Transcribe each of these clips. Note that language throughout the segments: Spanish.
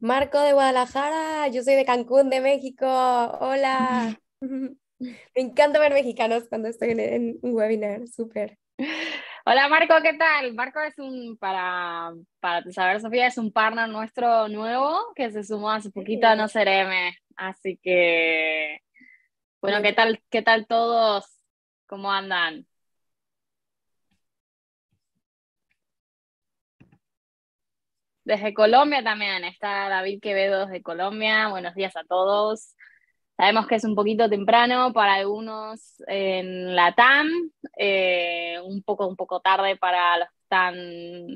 Marco de Guadalajara, yo soy de Cancún, de México. Hola. Me encanta ver mexicanos cuando estoy en, un webinar, súper. Hola Marco, ¿qué tal? Marco es un, para, para saber Sofía, es un partner nuestro nuevo que se sumó hace poquito a No M, Así que, bueno, ¿qué tal, qué tal todos? ¿Cómo andan? Desde Colombia también está David Quevedo desde Colombia. Buenos días a todos. Sabemos que es un poquito temprano para algunos en la TAM, eh, un, poco, un poco tarde para los que están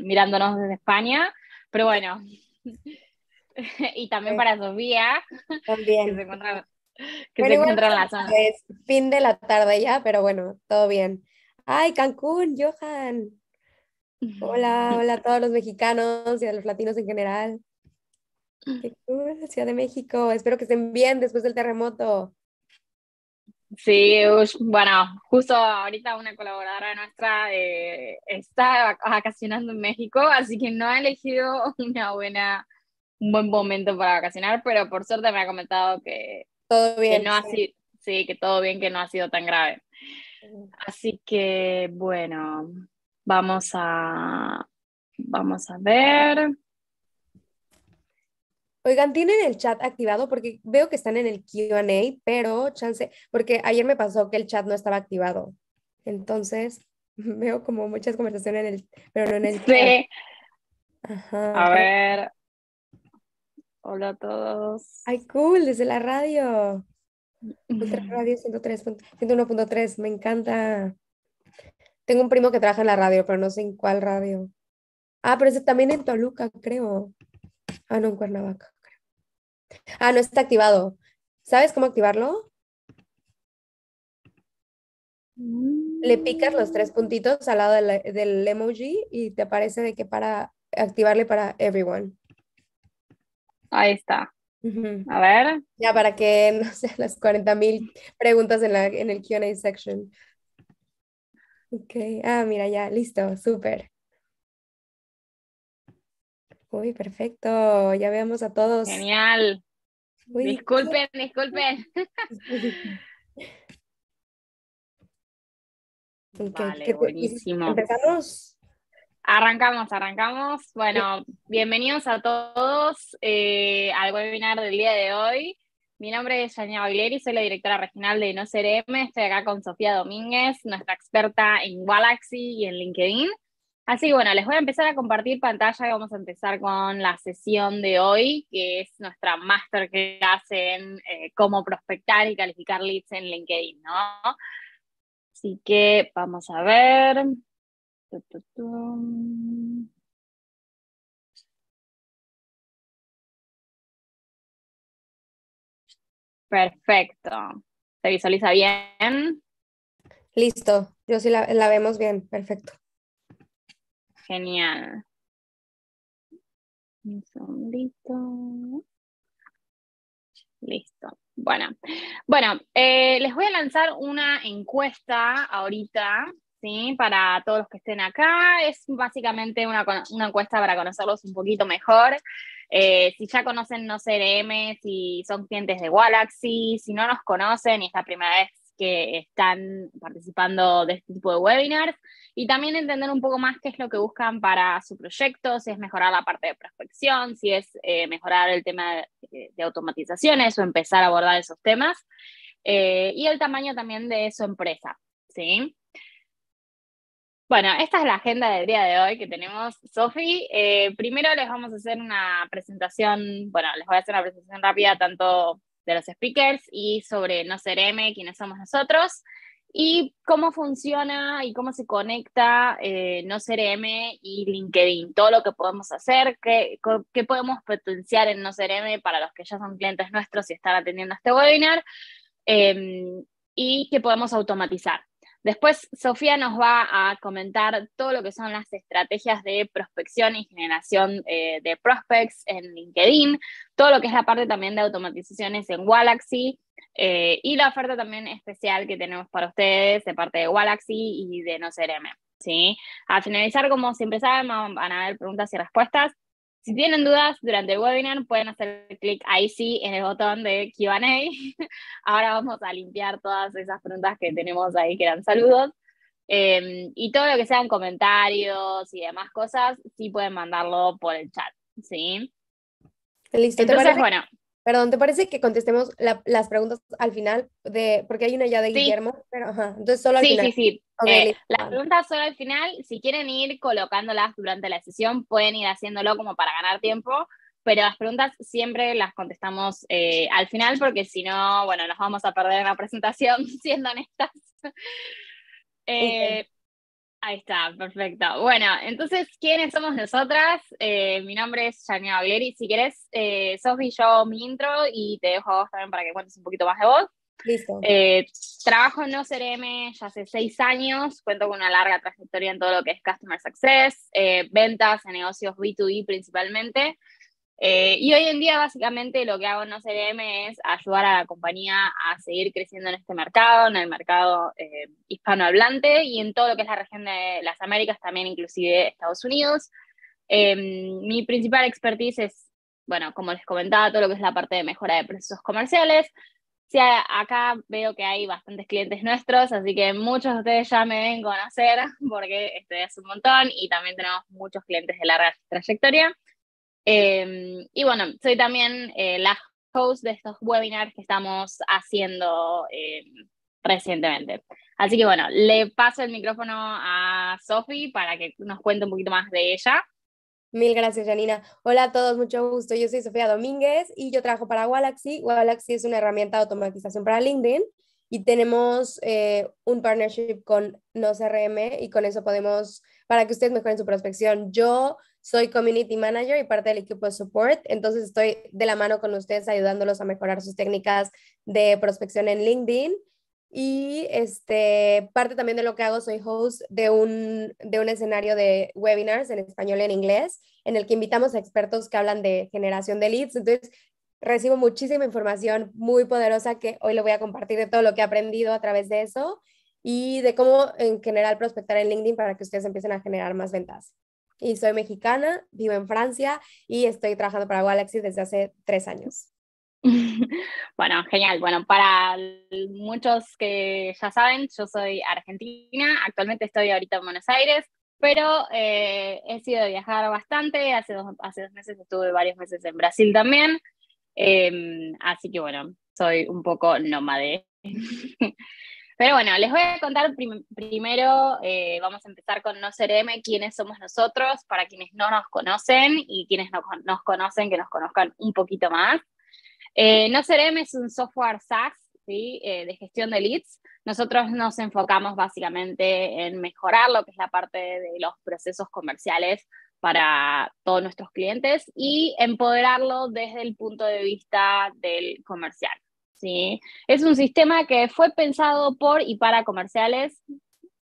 mirándonos desde España, pero bueno. y también para Sofía, también. que se encuentra, en la zona. Es fin de la tarde ya, pero bueno, todo bien. ¡Ay, Cancún, Johan! Hola, hola a todos los mexicanos y a los latinos en general. Qué cool, Ciudad de México. Espero que estén bien después del terremoto. Sí, bueno, justo ahorita una colaboradora nuestra eh, está vacacionando en México, así que no ha elegido una buena, un buen momento para vacacionar, pero por suerte me ha comentado que todo bien, que no ha sido, sí, que todo bien, que no ha sido tan grave. Así que bueno, Vamos a, vamos a ver. Oigan, ¿tienen el chat activado? Porque veo que están en el QA, pero chance, porque ayer me pasó que el chat no estaba activado. Entonces, veo como muchas conversaciones en el, pero no en el A ver. Hola a todos. Ay, cool, desde la radio. Ultra radio 101.3, me encanta. Tengo un primo que trabaja en la radio, pero no sé en cuál radio. Ah, pero ese también en Toluca, creo. Ah, no, en Cuernavaca, creo. Ah, no está activado. ¿Sabes cómo activarlo? Mm. Le picas los tres puntitos al lado del, emoji y te aparece de que para activarle para everyone. Ahí está. A ver. Ya para que no sean las 40.000 preguntas en, la, en el QA section. Ok, ah, mira, ya, listo, súper. Uy, perfecto, ya veamos a todos. Genial. disculpen, disculpen. ¿qué buenísimo. Arrancamos, arrancamos. Bueno, bienvenidos a todos eh, al webinar del día de hoy. Mi nombre es Yania y soy la directora regional de No Estoy acá con Sofía Domínguez, nuestra experta en Galaxy y en LinkedIn. Así que bueno, les voy a empezar a compartir pantalla y vamos a empezar con la sesión de hoy, que es nuestra masterclass en hacen eh, cómo prospectar y calificar leads en LinkedIn, ¿no? Así que vamos a ver. Perfecto. ¿Se visualiza bien? Listo. Yo sí la, vemos bien. Perfecto. Genial. Un segundito. Listo. Bueno, bueno eh, les voy a lanzar una encuesta ahorita para todos los que estén acá, es básicamente una, encuesta para conocerlos un poquito mejor. Eh, si ya conocen No CRM, si son clientes de Galaxy, si no nos conocen y es la primera vez que están participando de este tipo de webinars y también entender un poco más qué es lo que buscan para su proyecto, si es mejorar la parte de prospección, si es eh, mejorar el tema eh, de, automatizaciones o empezar a abordar esos temas y el tamaño también de su empresa, ¿sí? Bueno, esta es la agenda del día de hoy que tenemos, Sofi. Eh, primero les vamos a hacer una presentación, bueno, les voy a hacer una presentación rápida tanto de los speakers y sobre No Ser M, quiénes somos nosotros, y cómo funciona y cómo se conecta eh, No Ser y LinkedIn, todo lo que podemos hacer, qué, podemos potenciar en No Ser para los que ya son clientes nuestros y están atendiendo este webinar, em, y qué podemos automatizar Después, Sofía nos va a comentar todo lo que son las estrategias de prospección y generación eh, de prospects en LinkedIn, todo lo que es la parte también de automatizaciones en Galaxy eh, y la oferta también especial que tenemos para ustedes de parte de Galaxy y de No A ¿sí? Al finalizar, como siempre saben, van a haber preguntas y respuestas. Si tienen dudas durante el webinar, pueden hacer clic ahí sí en el botón de QA. Ahora vamos a limpiar todas esas preguntas que tenemos ahí, que eran saludos. Em, y todo lo que sean comentarios y demás cosas, sí pueden mandarlo por el chat. ¿sí? Listo. Entonces, bueno. Perdón, ¿te parece que contestemos las preguntas al final? De, porque hay una ya de Guillermo, pero ajá, entonces solo al final. Sí, sí, eh, sí. las preguntas solo al final, si quieren ir colocándolas durante la sesión, pueden ir haciéndolo como para ganar tiempo, pero las preguntas siempre las contestamos eh, al final, porque si no, bueno, nos vamos a perder la presentación, siendo honestas. eh, Ahí está, perfecto. Bueno, entonces, ¿quiénes somos nosotras? Eh, mi nombre es Aguilera y Si quieres, eh, Sofi, yo mi intro y te dejo a vos también para que cuentes un poquito más de vos. Listo. Eh, trabajo en OCRM ya hace seis años, cuento con una larga trayectoria en todo lo que es Customer Success, eh, ventas en negocios B2B principalmente, eh, y hoy en día básicamente lo que hago en OCDM es ayudar a la compañía a seguir creciendo en este mercado, en el mercado eh, hispanohablante y en todo lo que es la región de las Américas, también inclusive Estados Unidos. Em, mi principal expertise es, bueno, como les comentaba, todo lo que es la parte de mejora de procesos comerciales. acá veo que hay bastantes clientes nuestros, así que muchos de ustedes ya me ven conocer porque estoy hace un montón y también tenemos muchos clientes de larga trayectoria. Em, y bueno, soy también eh, la host de estos webinars que estamos haciendo em, recientemente. Así que bueno, le paso el micrófono a Sofi para que nos cuente un poquito más de ella. Mil gracias, Janina. Hola a todos, mucho gusto. Yo soy Sofía Domínguez y yo trabajo para Galaxy. Galaxy es una herramienta de automatización para LinkedIn y tenemos eh, un partnership con NoCRM y con eso podemos, para que ustedes mejoren su prospección. Yo soy community manager y parte del equipo de support, entonces estoy de la mano con ustedes ayudándolos a mejorar sus técnicas de prospección en LinkedIn. Y este, parte también de lo que hago, soy host de un, de un escenario de webinars en español y en inglés, en el que invitamos a expertos que hablan de generación de leads. Entonces, recibo muchísima información muy poderosa que hoy le voy a compartir de todo lo que he aprendido a través de eso y de cómo en general prospectar en LinkedIn para que ustedes empiecen a generar más ventas y soy mexicana, vivo en Francia y estoy trabajando para Galaxy desde hace tres años. Bueno, genial. Bueno, para muchos que ya saben, yo soy argentina, actualmente estoy ahorita en Buenos Aires, pero eh, he sido de viajar bastante, hace dos, hace dos meses estuve varios meses en Brasil también, em, así que bueno, soy un poco nómade. Pero bueno, les voy a contar primero, eh, vamos a empezar con No Ser quiénes somos nosotros, para quienes no nos conocen y quienes no nos conocen, que nos conozcan un poquito más. Eh, no Ser es un software SaaS eh, de gestión de leads. Nosotros nos enfocamos básicamente en mejorar lo que es la parte de los procesos comerciales para todos nuestros clientes y empoderarlo desde el punto de vista del comercial. Es un sistema que fue pensado por y para comerciales,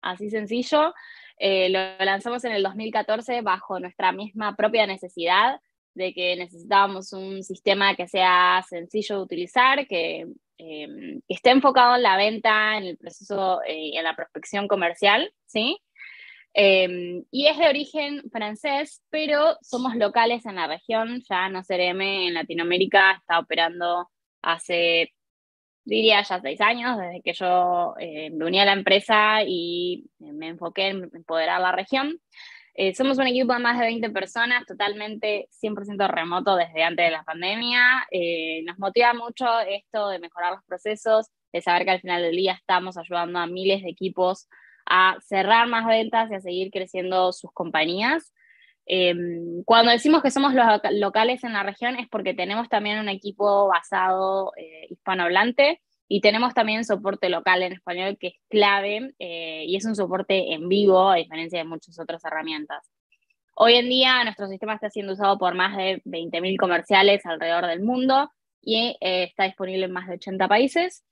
así sencillo. Eh, lo lanzamos en el 2014 bajo nuestra misma propia necesidad de que necesitábamos un sistema que sea sencillo de utilizar, que, em, esté enfocado en la venta, en el proceso y eh, en la prospección comercial, ¿sí? Em, y es de origen francés, pero somos locales en la región, ya no CRM en Latinoamérica está operando hace diría ya seis años, desde que yo eh, me uní a la empresa y me enfoqué en empoderar la región. Eh, somos un equipo de más de 20 personas, totalmente 100% remoto desde antes de la pandemia. Eh, nos motiva mucho esto de mejorar los procesos, de saber que al final del día estamos ayudando a miles de equipos a cerrar más ventas y a seguir creciendo sus compañías. Em, cuando decimos que somos los locales en la región es porque tenemos también un equipo basado eh, hispanohablante y tenemos también soporte local en español que es clave eh, y es un soporte en vivo a diferencia de muchas otras herramientas. Hoy en día nuestro sistema está siendo usado por más de 20.000 comerciales alrededor del mundo y eh, está disponible en más de 80 países.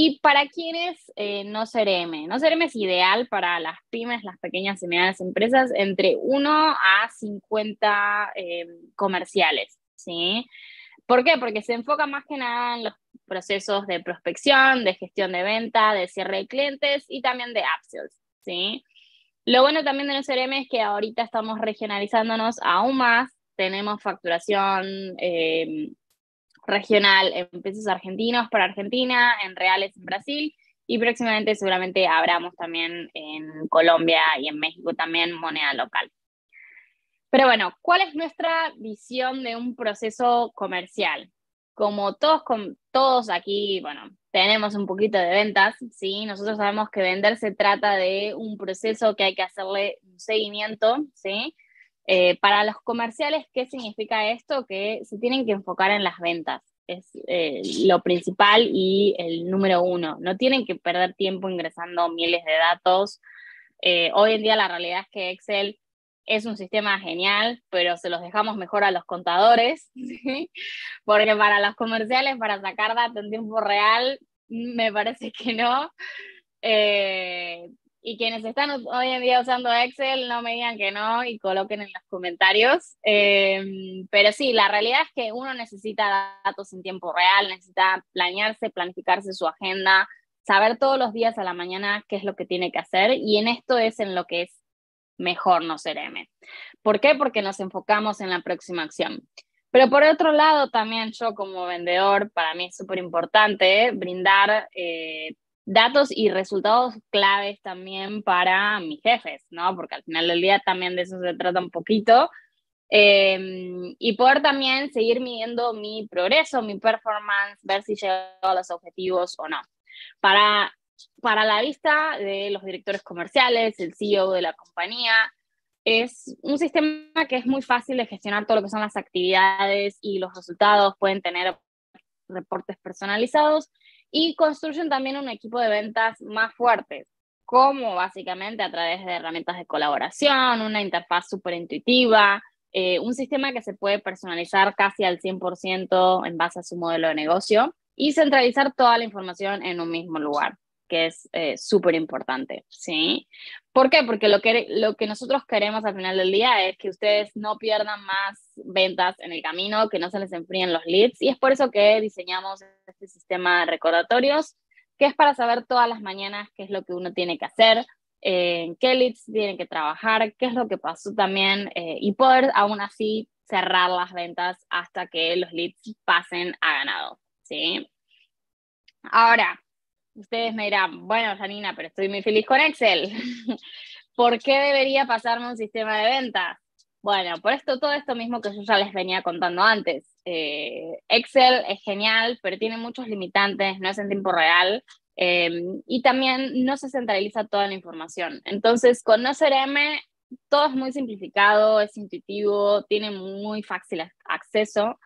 Y para quienes eh, no CRM, no CRM es ideal para las pymes, las pequeñas y medianas empresas, entre 1 a 50 em, comerciales, ¿sí? ¿Por qué? Porque se enfoca más que nada en los procesos de prospección, de gestión de venta, de cierre de clientes y también de upsells, ¿sí? Lo bueno también de los CRM es que ahorita estamos regionalizándonos aún más, tenemos facturación... Em, regional en pesos argentinos para Argentina, en reales en Brasil y próximamente seguramente abramos también en Colombia y en México también moneda local. Pero bueno, ¿cuál es nuestra visión de un proceso comercial? Como todos, todos aquí, bueno, tenemos un poquito de ventas, ¿sí? Nosotros sabemos que vender se trata de un proceso que hay que hacerle un seguimiento, ¿sí? Eh, para los comerciales, ¿qué significa esto? Que se tienen que enfocar en las ventas, es eh, lo principal y el número uno. No tienen que perder tiempo ingresando miles de datos. Eh, hoy en día la realidad es que Excel es un sistema genial, pero se los dejamos mejor a los contadores, porque para los comerciales, para sacar datos en tiempo real, me parece que no. Eh, y quienes están hoy en día usando Excel, no me digan que no y coloquen en los comentarios. Em, pero sí, la realidad es que uno necesita datos en tiempo real, necesita planearse, planificarse su agenda, saber todos los días a la mañana qué es lo que tiene que hacer y en esto es en lo que es mejor no ser M. ¿Por qué? Porque nos enfocamos en la próxima acción. Pero por otro lado, también yo como vendedor, para mí es súper importante brindar eh, datos y resultados claves también para mis jefes, ¿no? Porque al final del día también de eso se trata un poquito. Em, y poder también seguir midiendo mi progreso, mi performance, ver si llego a los objetivos o no. Para, para la vista de los directores comerciales, el CEO de la compañía, es un sistema que es muy fácil de gestionar todo lo que son las actividades y los resultados, pueden tener reportes personalizados y construyen también un equipo de ventas más fuertes como básicamente a través de herramientas de colaboración, una interfaz súper intuitiva, eh, un sistema que se puede personalizar casi al 100% en base a su modelo de negocio y centralizar toda la información en un mismo lugar que es eh, súper importante, ¿sí? ¿Por qué? Porque lo que, lo que nosotros queremos al final del día es que ustedes no pierdan más ventas en el camino, que no se les enfríen los leads, y es por eso que diseñamos este sistema de recordatorios, que es para saber todas las mañanas qué es lo que uno tiene que hacer, eh, en qué leads tienen que trabajar, qué es lo que pasó también, eh, y poder aún así cerrar las ventas hasta que los leads pasen a ganado, ¿sí? Ahora, Ustedes me dirán, bueno, Janina, pero estoy muy feliz con Excel. ¿Por qué debería pasarme un sistema de ventas? Bueno, por esto, todo esto mismo que yo ya les venía contando antes. Eh, Excel es genial, pero tiene muchos limitantes, no es en tiempo real eh, y también no se centraliza toda la información. Entonces, con CRM todo es muy simplificado, es intuitivo, tiene muy fácil acceso.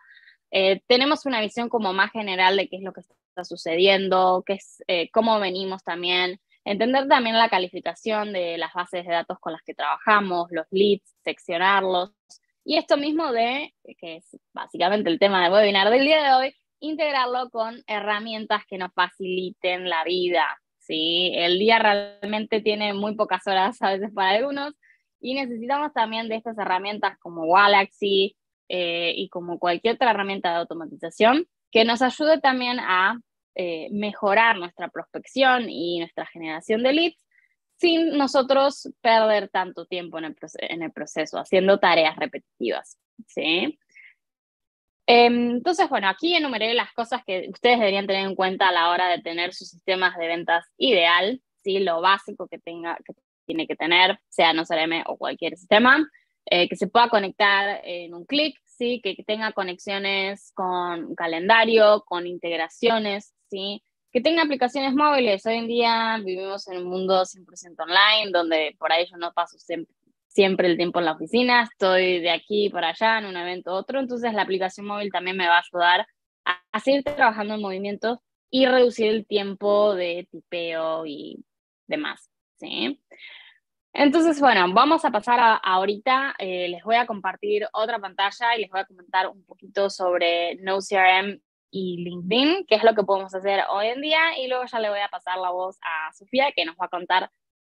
Eh, tenemos una visión como más general de qué es lo que está está sucediendo, qué es, eh, cómo venimos también, entender también la calificación de las bases de datos con las que trabajamos, los leads, seccionarlos, y esto mismo de, que es básicamente el tema del webinar del día de hoy, integrarlo con herramientas que nos faciliten la vida. ¿sí? El día realmente tiene muy pocas horas a veces para algunos y necesitamos también de estas herramientas como Galaxy eh, y como cualquier otra herramienta de automatización que nos ayude también a eh, mejorar nuestra prospección y nuestra generación de leads sin nosotros perder tanto tiempo en el, proceso, haciendo tareas repetitivas. ¿sí? Em, entonces, bueno, aquí enumeré las cosas que ustedes deberían tener en cuenta a la hora de tener sus sistemas de ventas ideal, ¿sí? lo básico que, tenga, que tiene que tener, sea no o cualquier sistema, eh, que se pueda conectar en un clic, ¿sí? que tenga conexiones con calendario, con integraciones, ¿sí? que tenga aplicaciones móviles. Hoy en día vivimos en un mundo 100% online, donde por ahí yo no paso siempre, el tiempo en la oficina, estoy de aquí para allá, en un evento u otro, entonces la aplicación móvil también me va a ayudar a, seguir trabajando en movimientos y reducir el tiempo de tipeo y demás. ¿sí? Entonces, bueno, vamos a pasar a, ahorita, eh, les voy a compartir otra pantalla y les voy a comentar un poquito sobre No CRM y LinkedIn, qué es lo que podemos hacer hoy en día, y luego ya le voy a pasar la voz a Sofía, que nos va a contar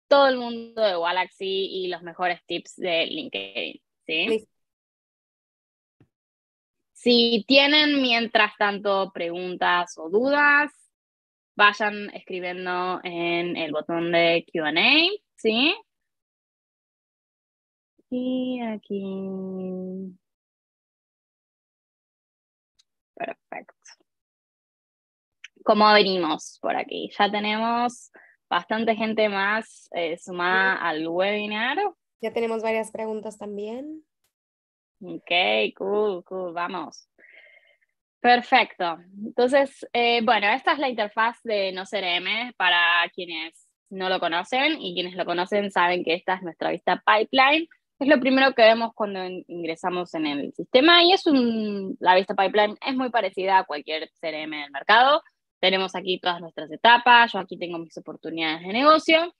todo el mundo de Galaxy y los mejores tips de LinkedIn. Si tienen, mientras tanto, preguntas o dudas, vayan escribiendo en el botón de QA, ¿sí? Y aquí. Perfecto. ¿Cómo venimos por aquí? Ya tenemos bastante gente más eh, sumada al webinar. Ya tenemos varias preguntas también. Ok, cool, cool, vamos. Perfecto. Entonces, eh, bueno, esta es la interfaz de No CRM para quienes no lo conocen y quienes lo conocen saben que esta es nuestra vista pipeline. Es lo primero que vemos cuando ingresamos en el sistema y es un, la vista pipeline es muy parecida a cualquier CRM del mercado. Tenemos aquí todas nuestras etapas, yo aquí tengo mis oportunidades de negocio.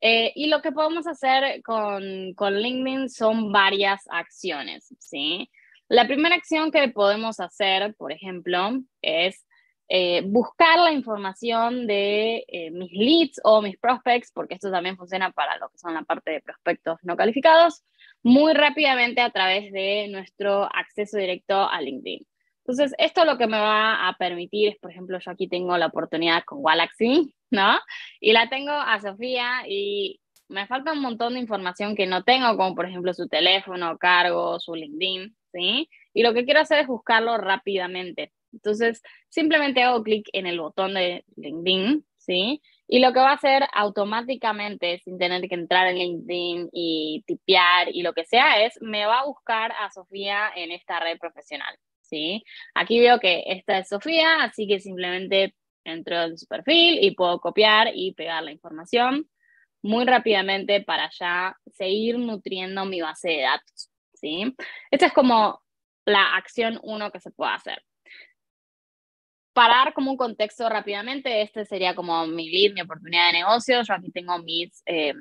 Eh, y lo que podemos hacer con, con LinkedIn son varias acciones, ¿sí? La primera acción que podemos hacer, por ejemplo, es eh, buscar la información de eh, mis leads o mis prospects, porque esto también funciona para lo que son la parte de prospectos no calificados, muy rápidamente a través de nuestro acceso directo a LinkedIn. Entonces, esto lo que me va a permitir es, por ejemplo, yo aquí tengo la oportunidad con Galaxy, ¿no? Y la tengo a Sofía y me falta un montón de información que no tengo, como por ejemplo su teléfono, cargo, su LinkedIn, ¿sí? Y lo que quiero hacer es buscarlo rápidamente. Entonces, simplemente hago clic en el botón de LinkedIn, ¿sí? Y lo que va a hacer automáticamente, sin tener que entrar en LinkedIn y tipear y lo que sea, es me va a buscar a Sofía en esta red profesional, ¿sí? Aquí veo que esta es Sofía, así que simplemente entro en su perfil y puedo copiar y pegar la información muy rápidamente para ya seguir nutriendo mi base de datos, ¿sí? Esta es como la acción uno que se puede hacer para dar como un contexto rápidamente, este sería como mi lead, mi oportunidad de negocio. Yo aquí tengo mis em,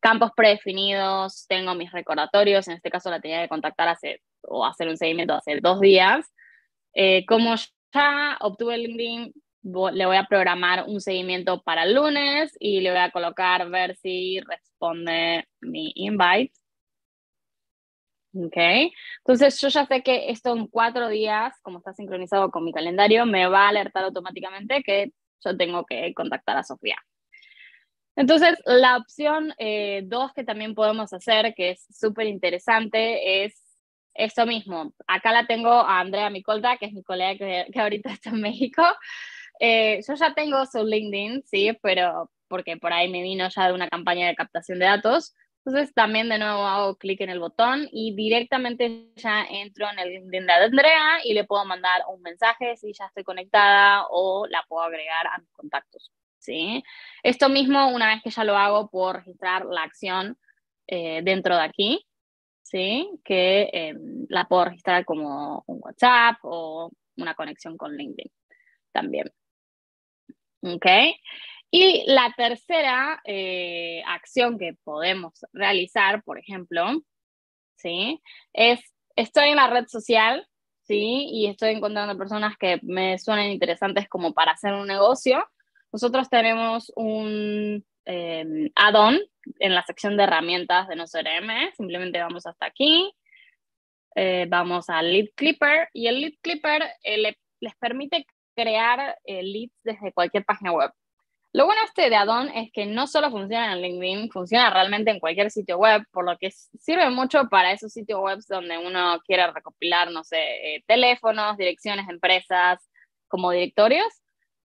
campos predefinidos, tengo mis recordatorios. En este caso la tenía que contactar hace o hacer un seguimiento hace dos días. Eh, como ya obtuve el link, le voy a programar un seguimiento para el lunes y le voy a colocar ver si responde mi invite. ¿Ok? Entonces yo ya sé que esto en cuatro días, como está sincronizado con mi calendario, me va a alertar automáticamente que yo tengo que contactar a Sofía. Entonces, la opción eh, dos que también podemos hacer, que es súper interesante, es esto mismo. Acá la tengo a Andrea Micolta, que es mi colega que, ahorita está en México. Eh, yo ya tengo su LinkedIn, sí, pero porque por ahí me vino ya de una campaña de captación de datos, entonces también de nuevo hago clic en el botón y directamente ya entro en el LinkedIn de Andrea y le puedo mandar un mensaje si ya estoy conectada o la puedo agregar a mis contactos. ¿sí? Esto mismo una vez que ya lo hago puedo registrar la acción eh, dentro de aquí, ¿sí? que eh, la puedo registrar como un WhatsApp o una conexión con LinkedIn también. ¿ok? Y la tercera eh, acción que podemos realizar, por ejemplo, ¿sí? es estoy en la red social ¿sí? y estoy encontrando personas que me suenan interesantes como para hacer un negocio. Nosotros tenemos un em, add-on en la sección de herramientas de nuestro CRM. Simplemente vamos hasta aquí. Eh, vamos a Lead Clipper y el Lead Clipper eh, les permite crear leads desde cualquier página web. Lo bueno este de add-on es que no solo funciona en LinkedIn, funciona realmente en cualquier sitio web, por lo que sirve mucho para esos sitios web donde uno quiere recopilar, no sé, eh, teléfonos, direcciones empresas, como directorios.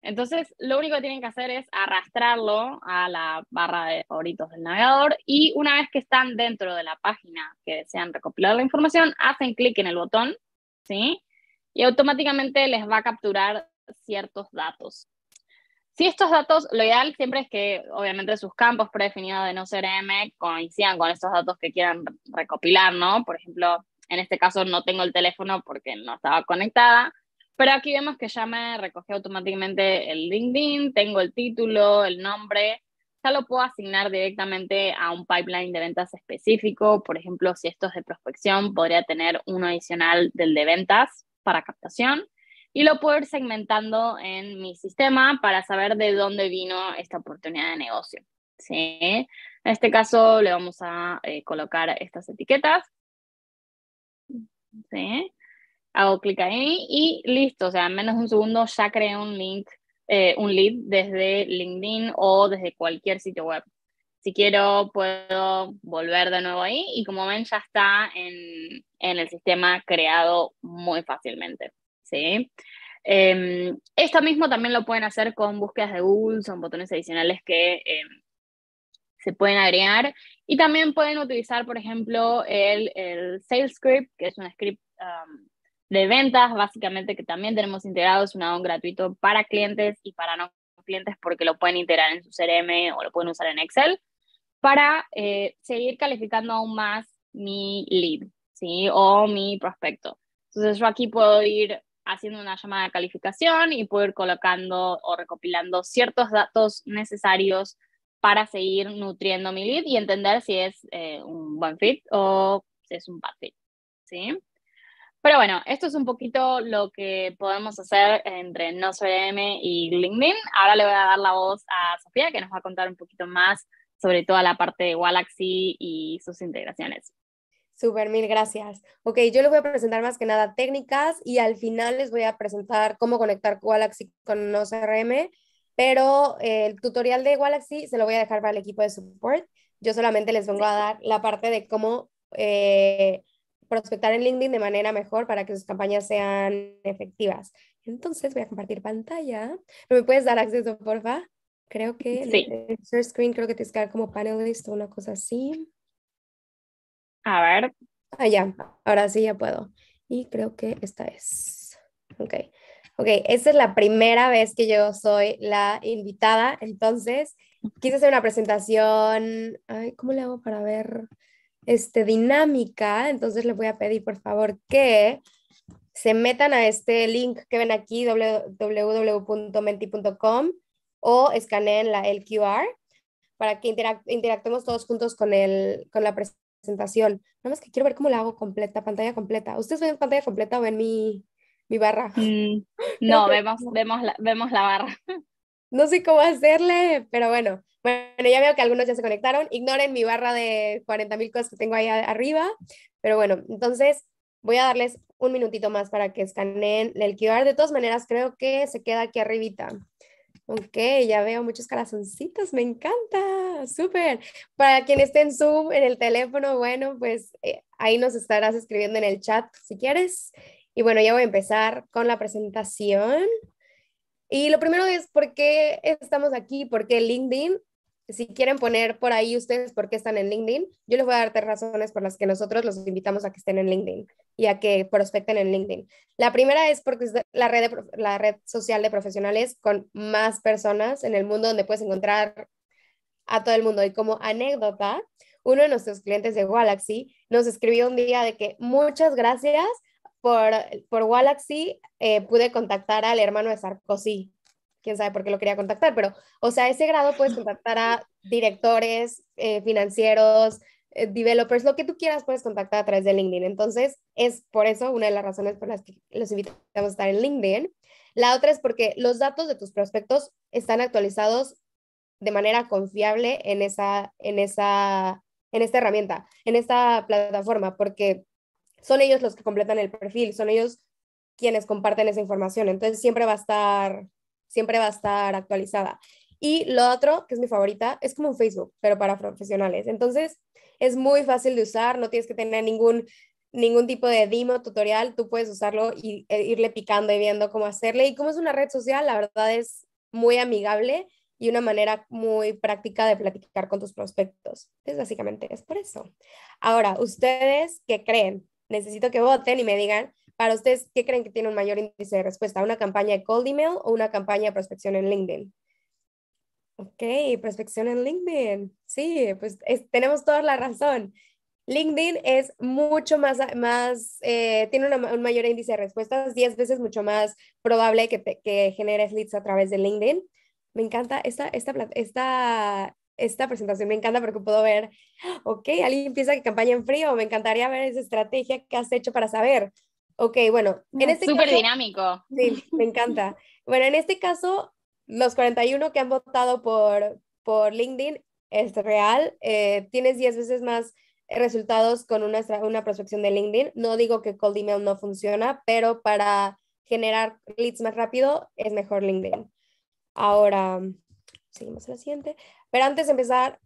Entonces, lo único que tienen que hacer es arrastrarlo a la barra de favoritos del navegador y una vez que están dentro de la página que desean recopilar la información, hacen clic en el botón, ¿sí? Y automáticamente les va a capturar ciertos datos. Si estos datos, lo ideal siempre es que obviamente sus campos predefinidos de no CRM coincidan con estos datos que quieran recopilar, ¿no? Por ejemplo, en este caso no tengo el teléfono porque no estaba conectada, pero aquí vemos que ya me recogió automáticamente el LinkedIn, tengo el título, el nombre, ya lo puedo asignar directamente a un pipeline de ventas específico, por ejemplo, si esto es de prospección, podría tener uno adicional del de ventas para captación y lo puedo ir segmentando en mi sistema para saber de dónde vino esta oportunidad de negocio. ¿sí? En este caso le vamos a eh, colocar estas etiquetas. Hago clic ahí y listo, o sea, en menos de un segundo ya creé un link, eh, un lead desde LinkedIn o desde cualquier sitio web. Si quiero, puedo volver de nuevo ahí y como ven ya está en el sistema creado muy fácilmente. ¿sí? Em, esto mismo también lo pueden hacer con búsquedas de Google, son botones adicionales que em, se pueden agregar. Y también pueden utilizar, por ejemplo, el, el Sales Script, que es un script de ventas, básicamente, que también tenemos integrado, es un add gratuito para clientes y para no clientes porque lo pueden integrar en su CRM o lo pueden usar en Excel para eh, seguir calificando aún más mi lead, ¿sí? O mi prospecto. Entonces yo aquí puedo ir haciendo una llamada de calificación y poder colocando o recopilando ciertos datos necesarios para seguir nutriendo mi lead y entender si es eh, un buen fit o si es un bad fit. ¿sí? Pero bueno, esto es un poquito lo que podemos hacer entre NoSRM y LinkedIn. Ahora le voy a dar la voz a Sofía, que nos va a contar un poquito más sobre toda la parte de Galaxy y sus integraciones. Super, mil gracias. Ok, yo les voy a presentar más que nada técnicas y al final les voy a presentar cómo conectar Galaxy con OCRM, pero eh, el tutorial de Galaxy se lo voy a dejar para el equipo de support. Yo solamente les vengo a dar la parte de cómo eh, prospectar en LinkedIn de manera mejor para que sus campañas sean efectivas. Entonces voy a compartir pantalla. ¿Me puedes dar acceso, porfa? Creo que sí. el screen creo que te que como panelist o una cosa así. A ver. Ah, ya, ahora sí ya puedo. Y creo que esta es. Ok. Ok, esta es la primera vez que yo soy la invitada, entonces quise hacer una presentación, ay, ¿cómo le hago para ver? Este, dinámica, entonces le voy a pedir por favor que se metan a este link que ven aquí, www.menti.com o escaneen la, el QR para que interactuemos todos juntos con, el, con la presentación presentación. Nada más que quiero ver cómo la hago completa, pantalla completa. ¿Ustedes ven pantalla completa o ven mi, barra? Mm, no, vemos, vemos, la, vemos la barra. No sé cómo hacerle, pero bueno. Bueno, ya veo que algunos ya se conectaron. Ignoren mi barra de 40 mil cosas que tengo ahí arriba. Pero bueno, entonces voy a darles un minutito más para que escaneen el QR. De todas maneras, creo que se queda aquí arribita. Ok, ya veo muchos corazoncitos, me encanta, súper. Para quien esté en Zoom, en el teléfono, bueno, pues eh, ahí nos estarás escribiendo en el chat si quieres. Y bueno, ya voy a empezar con la presentación. Y lo primero es por qué estamos aquí, por qué LinkedIn si quieren poner por ahí ustedes por qué están en LinkedIn, yo les voy a dar razones por las que nosotros los invitamos a que estén en LinkedIn y a que prospecten en LinkedIn. La primera es porque es la red, la red social de profesionales con más personas en el mundo donde puedes encontrar a todo el mundo. Y como anécdota, uno de nuestros clientes de Galaxy nos escribió un día de que muchas gracias por, por Galaxy, eh, pude contactar al hermano de Sarkozy quién sabe por qué lo quería contactar, pero, o sea, a ese grado puedes contactar a directores eh, financieros, eh, developers, lo que tú quieras puedes contactar a través de LinkedIn. Entonces, es por eso una de las razones por las que los invitamos a estar en LinkedIn. La otra es porque los datos de tus prospectos están actualizados de manera confiable en esa, en esa, en esta herramienta, en esta plataforma, porque son ellos los que completan el perfil, son ellos quienes comparten esa información. Entonces siempre va a estar siempre va a estar actualizada. Y lo otro, que es mi favorita, es como un Facebook, pero para profesionales. Entonces, es muy fácil de usar, no tienes que tener ningún, ningún tipo de demo, tutorial, tú puedes usarlo y e, irle picando y viendo cómo hacerle. Y como es una red social, la verdad es muy amigable y una manera muy práctica de platicar con tus prospectos. es básicamente es por eso. Ahora, ¿ustedes qué creen? Necesito que voten y me digan para ustedes, ¿qué creen que tiene un mayor índice de respuesta? ¿Una campaña de cold email o una campaña de prospección en LinkedIn? Ok, prospección en LinkedIn. Sí, pues tenemos toda la razón. LinkedIn es mucho más, más eh, tiene un mayor índice de respuestas, 10 veces mucho más probable que, te, que generes leads a través de LinkedIn. Me encanta esta, esta, esta, esta presentación, me encanta porque puedo ver, ok, alguien piensa que campaña en frío, me encantaría ver esa estrategia que has hecho para saber. Ok, bueno, en este Súper dinámico. Sí, me encanta. Bueno, en este caso, los 41 que han votado por, por LinkedIn es real. Eh, tienes 10 veces más resultados con una, una prospección de LinkedIn. No digo que cold email no funciona, pero para generar leads más rápido es mejor LinkedIn. Ahora, seguimos a la siguiente. Pero antes de empezar,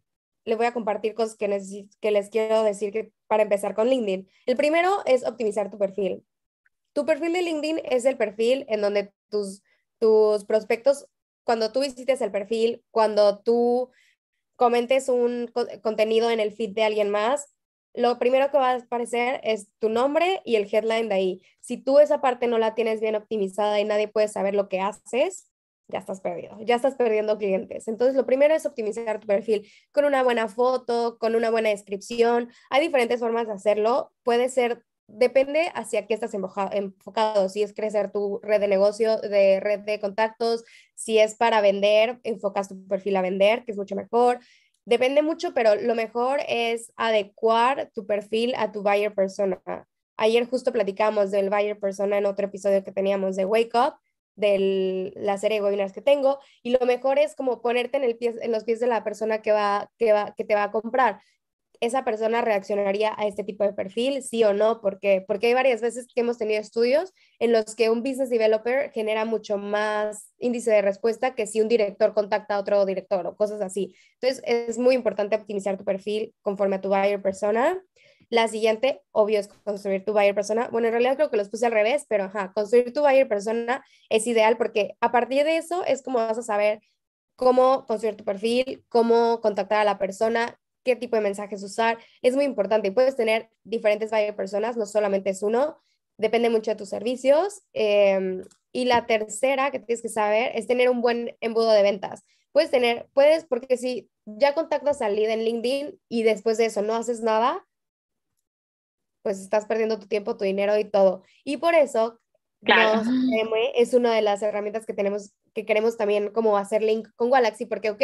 les voy a compartir cosas que, que les quiero decir que para empezar con LinkedIn. El primero es optimizar tu perfil. Tu perfil de LinkedIn es el perfil en donde tus, tus prospectos, cuando tú visites el perfil, cuando tú comentes un contenido en el feed de alguien más, lo primero que va a aparecer es tu nombre y el headline de ahí. Si tú esa parte no la tienes bien optimizada y nadie puede saber lo que haces, ya estás perdido, ya estás perdiendo clientes. Entonces, lo primero es optimizar tu perfil con una buena foto, con una buena descripción. Hay diferentes formas de hacerlo. Puede ser depende hacia qué estás enfocado, si es crecer tu red de negocio, de red de contactos, si es para vender, enfocas tu perfil a vender, que es mucho mejor. Depende mucho, pero lo mejor es adecuar tu perfil a tu buyer persona. Ayer justo platicamos del buyer persona en otro episodio que teníamos de Wake Up, de la serie de webinars que tengo, y lo mejor es como ponerte en, en los pies de la persona que, va, que, va, que te va a comprar esa persona reaccionaría a este tipo de perfil, sí o no, porque, porque hay varias veces que hemos tenido estudios en los que un business developer genera mucho más índice de respuesta que si un director contacta a otro director o cosas así. Entonces, es muy importante optimizar tu perfil conforme a tu buyer persona. La siguiente, obvio, es construir tu buyer persona. Bueno, en realidad creo que los puse al revés, pero ajá, construir tu buyer persona es ideal porque a partir de eso es como vas a saber cómo construir tu perfil, cómo contactar a la persona, qué tipo de mensajes usar. Es muy importante y puedes tener diferentes buyer personas, no solamente es uno, depende mucho de tus servicios. Em, y la tercera que tienes que saber es tener un buen embudo de ventas. Puedes tener, puedes, porque si ya contactas al lead en LinkedIn y después de eso no haces nada, pues estás perdiendo tu tiempo, tu dinero y todo. Y por eso Claro. es una de las herramientas que tenemos, que queremos también como hacer link con Galaxy, porque, ok,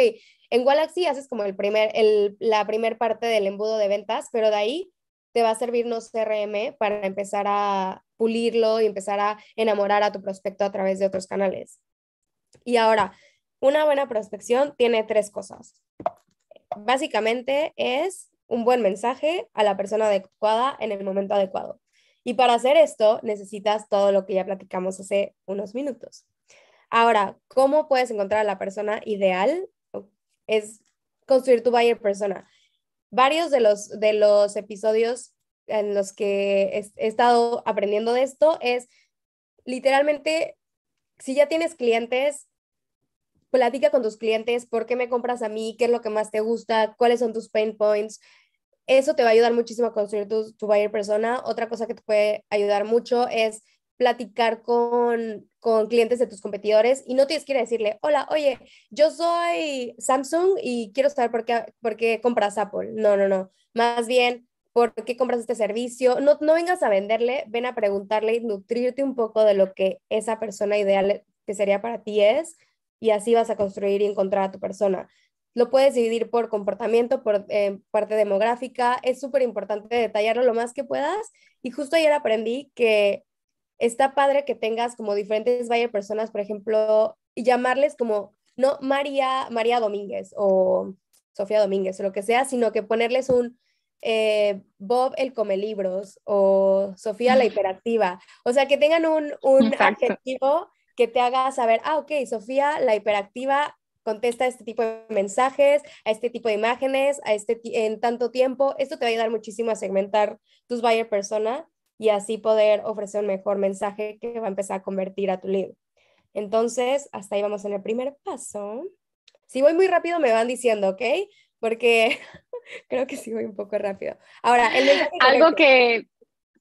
en Galaxy haces como el primer, la primer parte del embudo de ventas, pero de ahí te va a servirnos CRM para empezar a pulirlo y empezar a enamorar a tu prospecto a través de otros canales. Y ahora, una buena prospección tiene tres cosas. Básicamente es un buen mensaje a la persona adecuada en el momento adecuado. Y para hacer esto necesitas todo lo que ya platicamos hace unos minutos. Ahora, ¿cómo puedes encontrar a la persona ideal? Es construir tu buyer persona. Varios de los, episodios en los que he, he estado aprendiendo de esto es literalmente, si ya tienes clientes, platica con tus clientes, por qué me compras a mí, qué es lo que más te gusta, cuáles son tus pain points, eso te va a ayudar muchísimo a construir tu, buyer persona. Otra cosa que te puede ayudar mucho es platicar con, clientes de tus competidores y no tienes que ir a decirle, hola, oye, yo soy Samsung y quiero saber por qué, por compras Apple. No, no, no. Más bien, ¿por qué compras este servicio? No, no vengas a venderle, ven a preguntarle y nutrirte un poco de lo que esa persona ideal que sería para ti es y así vas a construir y encontrar a tu persona. Lo puedes dividir por comportamiento, por eh, parte demográfica. Es súper importante detallarlo lo más que puedas. Y justo ayer aprendí que está padre que tengas como diferentes varias personas, por ejemplo, y llamarles como, no María, María Domínguez o Sofía Domínguez o lo que sea, sino que ponerles un eh, Bob el come libros o Sofía la hiperactiva. O sea, que tengan un, un adjetivo que te haga saber, ah, ok, Sofía la hiperactiva contesta a este tipo de mensajes, a este tipo de imágenes, a este en tanto tiempo. Esto te va a ayudar muchísimo a segmentar tus buyer persona y así poder ofrecer un mejor mensaje que va a empezar a convertir a tu lead. Entonces, hasta ahí vamos en el primer paso. Si voy muy rápido, me van diciendo, ¿ok? Porque creo que sí voy un poco rápido. Ahora, el Algo que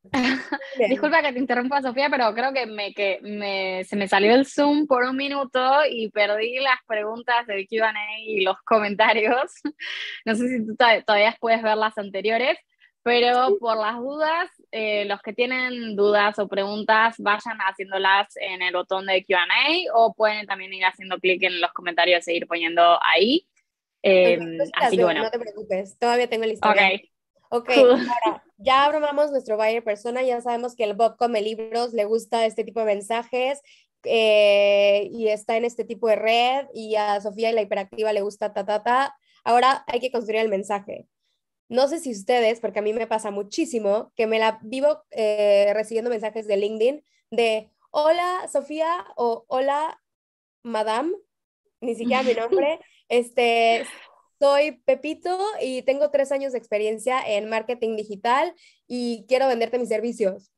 Disculpa que te interrumpa, Sofía, pero creo que, me, que me, se me salió el Zoom por un minuto y perdí las preguntas del QA y los comentarios. No sé si tú todavía puedes ver las anteriores, pero por las dudas, eh, los que tienen dudas o preguntas, vayan haciéndolas en el botón de QA o pueden también ir haciendo clic en los comentarios e ir poniendo ahí. Em, así bueno. No te preocupes, todavía tengo el historial. Okay. Ok, ahora ya abrumamos nuestro buyer persona, ya sabemos que el Bob come libros, le gusta este tipo de mensajes eh, y está en este tipo de red y a Sofía y la hiperactiva le gusta ta, ta, ta. Ahora hay que construir el mensaje. No sé si ustedes, porque a mí me pasa muchísimo, que me la vivo eh, recibiendo mensajes de LinkedIn de hola Sofía o hola Madame, ni siquiera mi nombre, este, soy Pepito y tengo tres años de experiencia en marketing digital y quiero venderte mis servicios.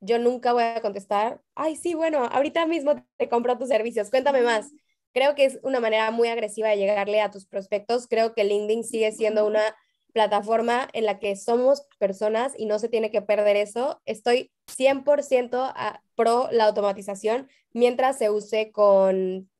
Yo nunca voy a contestar, ay, sí, bueno, ahorita mismo te compro tus servicios, cuéntame más. Creo que es una manera muy agresiva de llegarle a tus prospectos. Creo que LinkedIn sigue siendo una plataforma en la que somos personas y no se tiene que perder eso. Estoy 100% a, pro la automatización mientras se use con,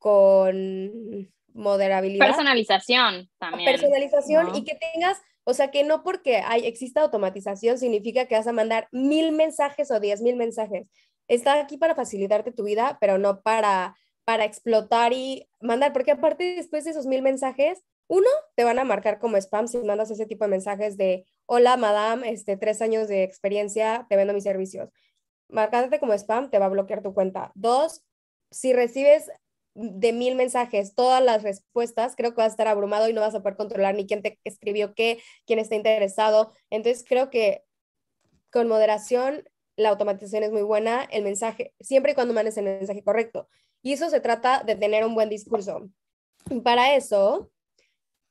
con moderabilidad. Personalización también. Personalización y que tengas, o sea, que no porque hay, exista automatización significa que vas a mandar mil mensajes o diez mil mensajes. Está aquí para facilitarte tu vida, pero no para, para explotar y mandar, porque aparte después de esos mil mensajes, uno, te van a marcar como spam si mandas ese tipo de mensajes de, hola, madame, este, tres años de experiencia, te vendo mis servicios. Marcándote como spam, te va a bloquear tu cuenta. Dos, si recibes de mil mensajes, todas las respuestas, creo que vas a estar abrumado y no vas a poder controlar ni quién te escribió qué, quién está interesado. Entonces creo que con moderación la automatización es muy buena, el mensaje, siempre y cuando mandes el mensaje correcto. Y eso se trata de tener un buen discurso. para eso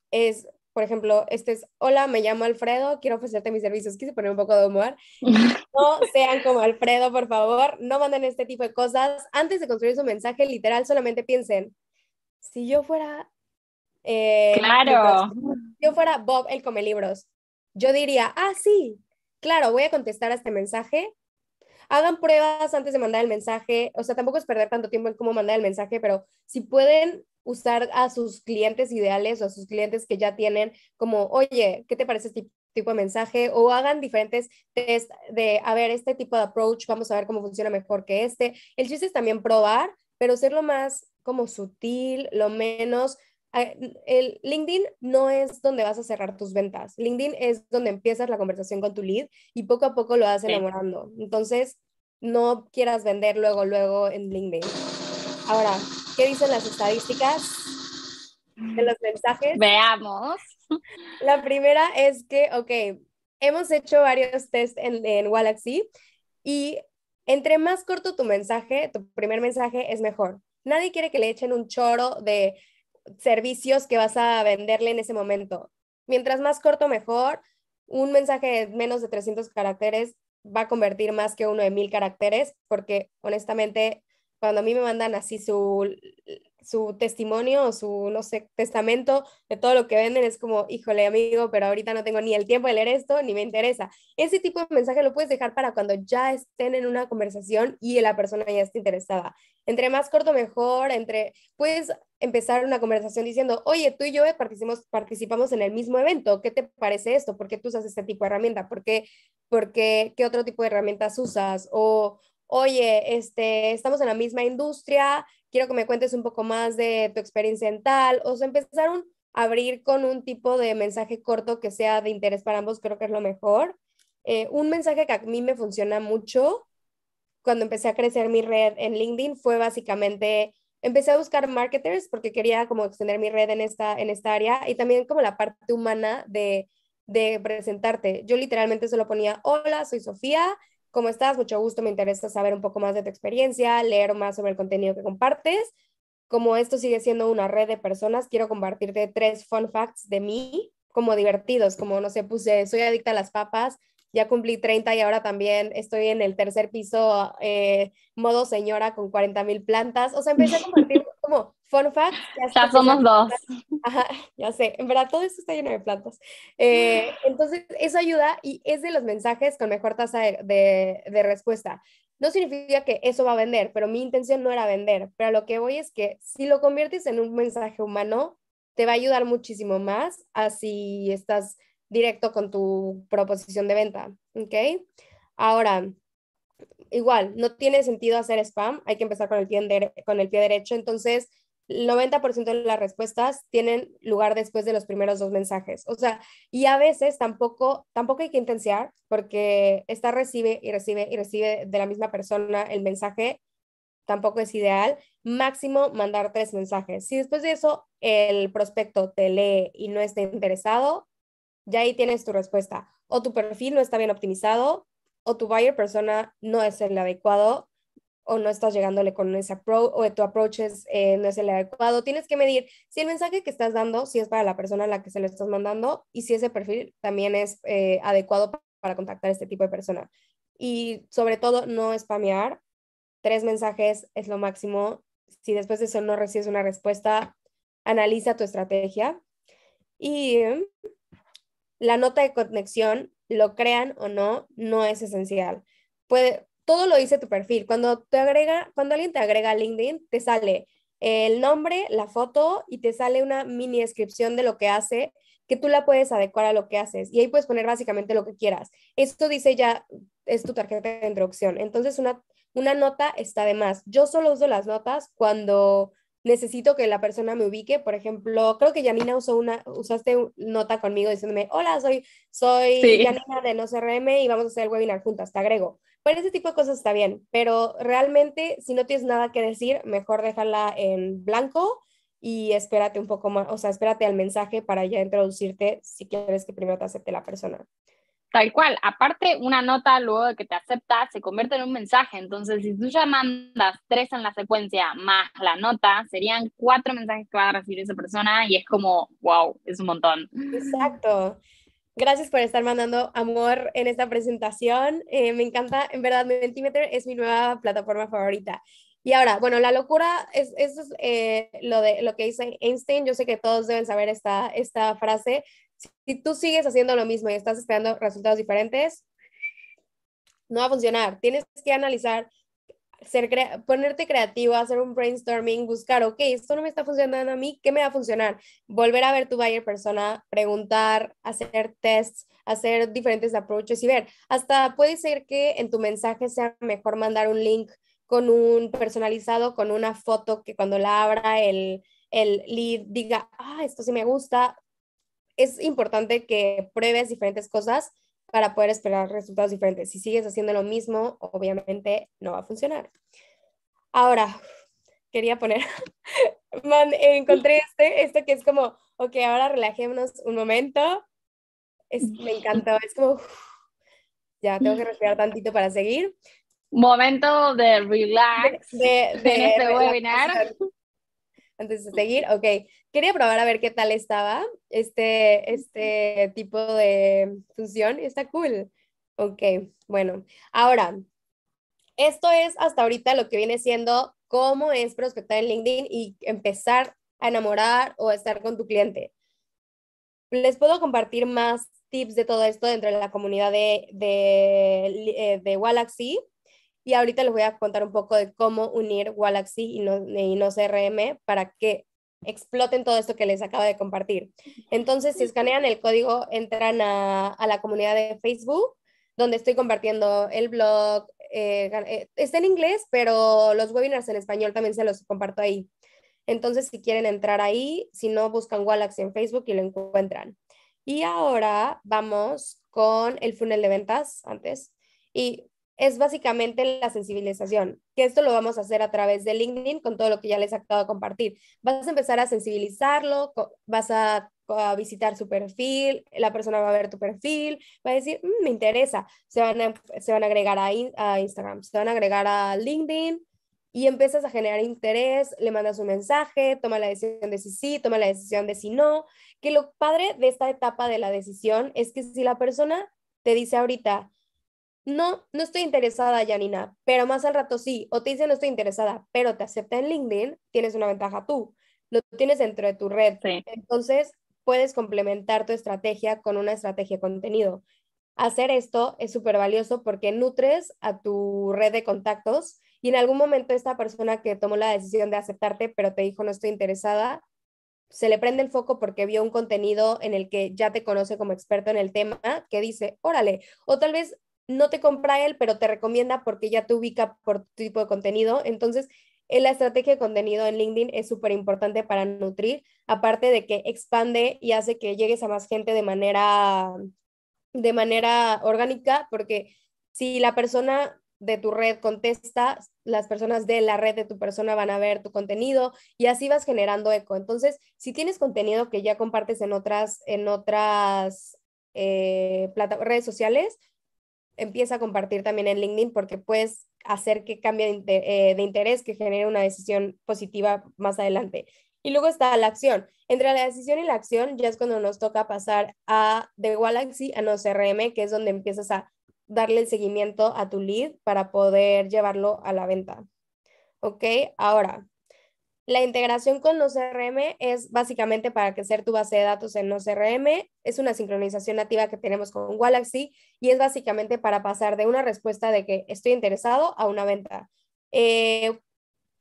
es, por ejemplo, este es, hola, me llamo Alfredo, quiero ofrecerte mis servicios, quise poner un poco de humor. No sean como Alfredo, por favor, no manden este tipo de cosas. Antes de construir su mensaje, literal, solamente piensen, si yo fuera... Eh, claro. si yo fuera Bob el come libros, yo diría, ah, sí, claro, voy a contestar a este mensaje. Hagan pruebas antes de mandar el mensaje, o sea, tampoco es perder tanto tiempo en cómo mandar el mensaje, pero si pueden usar a sus clientes ideales o a sus clientes que ya tienen como, oye, ¿qué te parece este tipo? tipo de mensaje o hagan diferentes test de, a ver, este tipo de approach, vamos a ver cómo funciona mejor que este. El chiste es también probar, pero ser lo más como sutil, lo menos... El LinkedIn no es donde vas a cerrar tus ventas. LinkedIn es donde empiezas la conversación con tu lead y poco a poco lo vas enamorando. Entonces, no quieras vender luego, luego en LinkedIn. Ahora, ¿qué dicen las estadísticas de los mensajes? Veamos. La primera es que, ok, hemos hecho varios tests en, en Galaxy y entre más corto tu mensaje, tu primer mensaje es mejor. Nadie quiere que le echen un choro de servicios que vas a venderle en ese momento. Mientras más corto, mejor. Un mensaje de menos de 300 caracteres va a convertir más que uno de mil caracteres, porque honestamente cuando a mí me mandan así su, su testimonio o su, no sé, testamento de todo lo que venden, es como, híjole amigo, pero ahorita no tengo ni el tiempo de leer esto, ni me interesa. Ese tipo de mensaje lo puedes dejar para cuando ya estén en una conversación y la persona ya esté interesada. Entre más corto, mejor, entre, puedes empezar una conversación diciendo, oye, tú y yo eh, participamos, participamos en el mismo evento, ¿qué te parece esto? ¿Por qué tú usas este tipo de herramienta? ¿Por qué, por qué, qué otro tipo de herramientas usas? O, oye, este, estamos en la misma industria, quiero que me cuentes un poco más de tu experiencia en tal, o sea, empezaron a abrir con un tipo de mensaje corto que sea de interés para ambos, creo que es lo mejor. Eh, un mensaje que a mí me funciona mucho cuando empecé a crecer mi red en LinkedIn fue básicamente, empecé a buscar marketers porque quería como extender mi red en esta, en esta área y también como la parte humana de, de presentarte. Yo literalmente solo ponía, hola, soy Sofía, ¿Cómo estás? Mucho gusto, me interesa saber un poco más de tu experiencia, leer más sobre el contenido que compartes. Como esto sigue siendo una red de personas, quiero compartirte tres fun facts de mí, como divertidos, como no sé, puse, soy adicta a las papas, ya cumplí 30 y ahora también estoy en el tercer piso, eh, modo señora con 40 mil plantas. O sea, empecé a compartir como fun fact. Ya, somos dos. ya sé. En verdad, todo esto está lleno de plantas. Eh, entonces, eso ayuda y es de los mensajes con mejor tasa de, de, respuesta. No significa que eso va a vender, pero mi intención no era vender. Pero lo que voy es que si lo conviertes en un mensaje humano, te va a ayudar muchísimo más así estás directo con tu proposición de venta. ¿Ok? Ahora, igual, no tiene sentido hacer spam, hay que empezar con el pie, con el pie derecho. Entonces, 90% de las respuestas tienen lugar después de los primeros dos mensajes. O sea, y a veces tampoco, tampoco hay que intensiar porque esta recibe y recibe y recibe de la misma persona el mensaje, tampoco es ideal. Máximo mandar tres mensajes. Si después de eso el prospecto te lee y no está interesado, ya ahí tienes tu respuesta. O tu perfil no está bien optimizado, o tu buyer persona no es el adecuado o no estás llegándole con ese approach o tu approach eh, no es el adecuado. Tienes que medir si el mensaje que estás dando, si es para la persona a la que se lo estás mandando y si ese perfil también es eh, adecuado para contactar a este tipo de persona. Y sobre todo, no spamear. Tres mensajes es lo máximo. Si después de eso no recibes una respuesta, analiza tu estrategia. Y mm, la nota de conexión lo crean o no, no es esencial. Puede, todo lo dice tu perfil. Cuando, te agrega, cuando alguien te agrega a LinkedIn, te sale el nombre, la foto y te sale una mini descripción de lo que hace que tú la puedes adecuar a lo que haces y ahí puedes poner básicamente lo que quieras. Esto dice ya, es tu tarjeta de introducción. Entonces, una, una nota está de más. Yo solo uso las notas cuando necesito que la persona me ubique. Por ejemplo, creo que Janina usó una, usaste nota conmigo diciéndome, hola, soy, soy Janina de NoCRM y vamos a hacer el webinar juntas, te agrego. Pero ese tipo de cosas está bien, pero realmente si no tienes nada que decir, mejor déjala en blanco y espérate un poco más, o sea, espérate al mensaje para ya introducirte si quieres que primero te acepte la persona. Tal cual. Aparte, una nota luego de que te acepta se convierte en un mensaje. Entonces, si tú ya mandas tres en la secuencia más la nota, serían cuatro mensajes que va a recibir esa persona y es como, wow, es un montón. Exacto. Gracias por estar mandando amor en esta presentación. Eh, me encanta, en verdad, Mentimeter es mi nueva plataforma favorita. Y ahora, bueno, la locura es, eh, lo, de, lo que dice Einstein. Yo sé que todos deben saber esta, esta frase. Si, tú sigues haciendo lo mismo y estás esperando resultados diferentes, no va a funcionar. Tienes que analizar, ser ponerte creativo, hacer un brainstorming, buscar, ok, esto no me está funcionando a mí, ¿qué me va a funcionar? Volver a ver tu buyer persona, preguntar, hacer tests, hacer diferentes approaches y ver. Hasta puede ser que en tu mensaje sea mejor mandar un link con un personalizado, con una foto que cuando la abra el, el lead diga, ah, esto sí me gusta. Es importante que pruebes diferentes cosas para poder esperar resultados diferentes. Si sigues haciendo lo mismo, obviamente no va a funcionar. Ahora, quería poner, encontré este, esto que es como, ok, ahora relajémonos un momento. Es, me encantó, es como, ya tengo que respirar tantito para seguir. Momento de relax de, este webinar. Antes de seguir, ok. Quería probar a ver qué tal estaba este, este tipo de función. Está cool. Ok, bueno. Ahora, esto es hasta ahorita lo que viene siendo cómo es prospectar en LinkedIn y empezar a enamorar o a estar con tu cliente. Les puedo compartir más tips de todo esto dentro de la comunidad de, de, eh, de, y ahorita les voy a contar un poco de cómo unir Galaxy y no, CRM para que exploten todo esto que les acabo de compartir. Entonces, si escanean el código, entran a, la comunidad de Facebook, donde estoy compartiendo el blog. Eh, eh, está en inglés, pero los webinars en español también se los comparto ahí. Entonces, si quieren entrar ahí, si no, buscan Galaxy en Facebook y lo encuentran. Y ahora vamos con el funnel de ventas antes. Y es básicamente la sensibilización, que esto lo vamos a hacer a través de LinkedIn con todo lo que ya les acabo de compartir. Vas a empezar a sensibilizarlo, vas a, visitar su perfil, la persona va a ver tu perfil, va a decir, mm, me interesa, se van a, se van a agregar a, a Instagram, se van a agregar a LinkedIn y empiezas a generar interés, le mandas un mensaje, toma la decisión de si sí, toma la decisión de si no, que lo padre de esta etapa de la decisión es que si la persona te dice ahorita, no, no estoy interesada, Janina, pero más al rato sí, o te dice no estoy interesada, pero te acepta en LinkedIn, tienes una ventaja tú, lo tienes dentro de tu red. Entonces, puedes complementar tu estrategia con una estrategia de contenido. Hacer esto es súper valioso porque nutres a tu red de contactos y en algún momento esta persona que tomó la decisión de aceptarte, pero te dijo no estoy interesada, se le prende el foco porque vio un contenido en el que ya te conoce como experto en el tema, que dice, órale, o tal vez no te compra él, pero te recomienda porque ya te ubica por tu tipo de contenido. Entonces, eh, la estrategia de contenido en LinkedIn es súper importante para nutrir, aparte de que expande y hace que llegues a más gente de manera, de manera orgánica, porque si la persona de tu red contesta, las personas de la red de tu persona van a ver tu contenido y así vas generando eco. Entonces, si tienes contenido que ya compartes en otras, en otras eh, redes sociales, empieza a compartir también en LinkedIn porque puedes hacer que cambie eh, de, interés, que genere una decisión positiva más adelante. Y luego está la acción. Entre la decisión y la acción ya es cuando nos toca pasar a The Galaxy a no CRM, que es donde empiezas a darle el seguimiento a tu lead para poder llevarlo a la venta. Ok, ahora la integración con los CRM es básicamente para crecer tu base de datos en CRM Es una sincronización nativa que tenemos con Galaxy y es básicamente para pasar de una respuesta de que estoy interesado a una venta. Eh,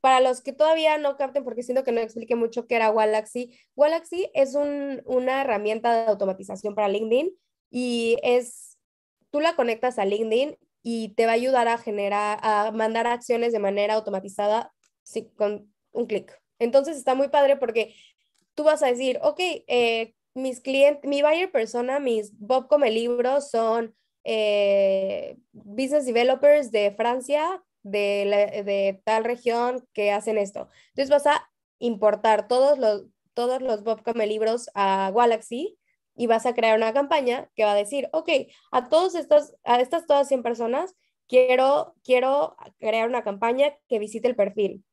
para los que todavía no capten, porque siento que no expliqué mucho qué era Galaxy, Galaxy es una herramienta de automatización para LinkedIn y es, tú la conectas a LinkedIn y te va a ayudar a generar, a mandar acciones de manera automatizada. con, un clic. Entonces está muy padre porque tú vas a decir, ok, eh, mis clientes, mi buyer persona, mis Bob Come Libros son eh, business developers de Francia, de, tal región que hacen esto. Entonces vas a importar todos los, todos los Bob Come Libros a Galaxy y vas a crear una campaña que va a decir, ok, a todos estas a estas todas 100 personas, quiero, quiero crear una campaña que visite el perfil.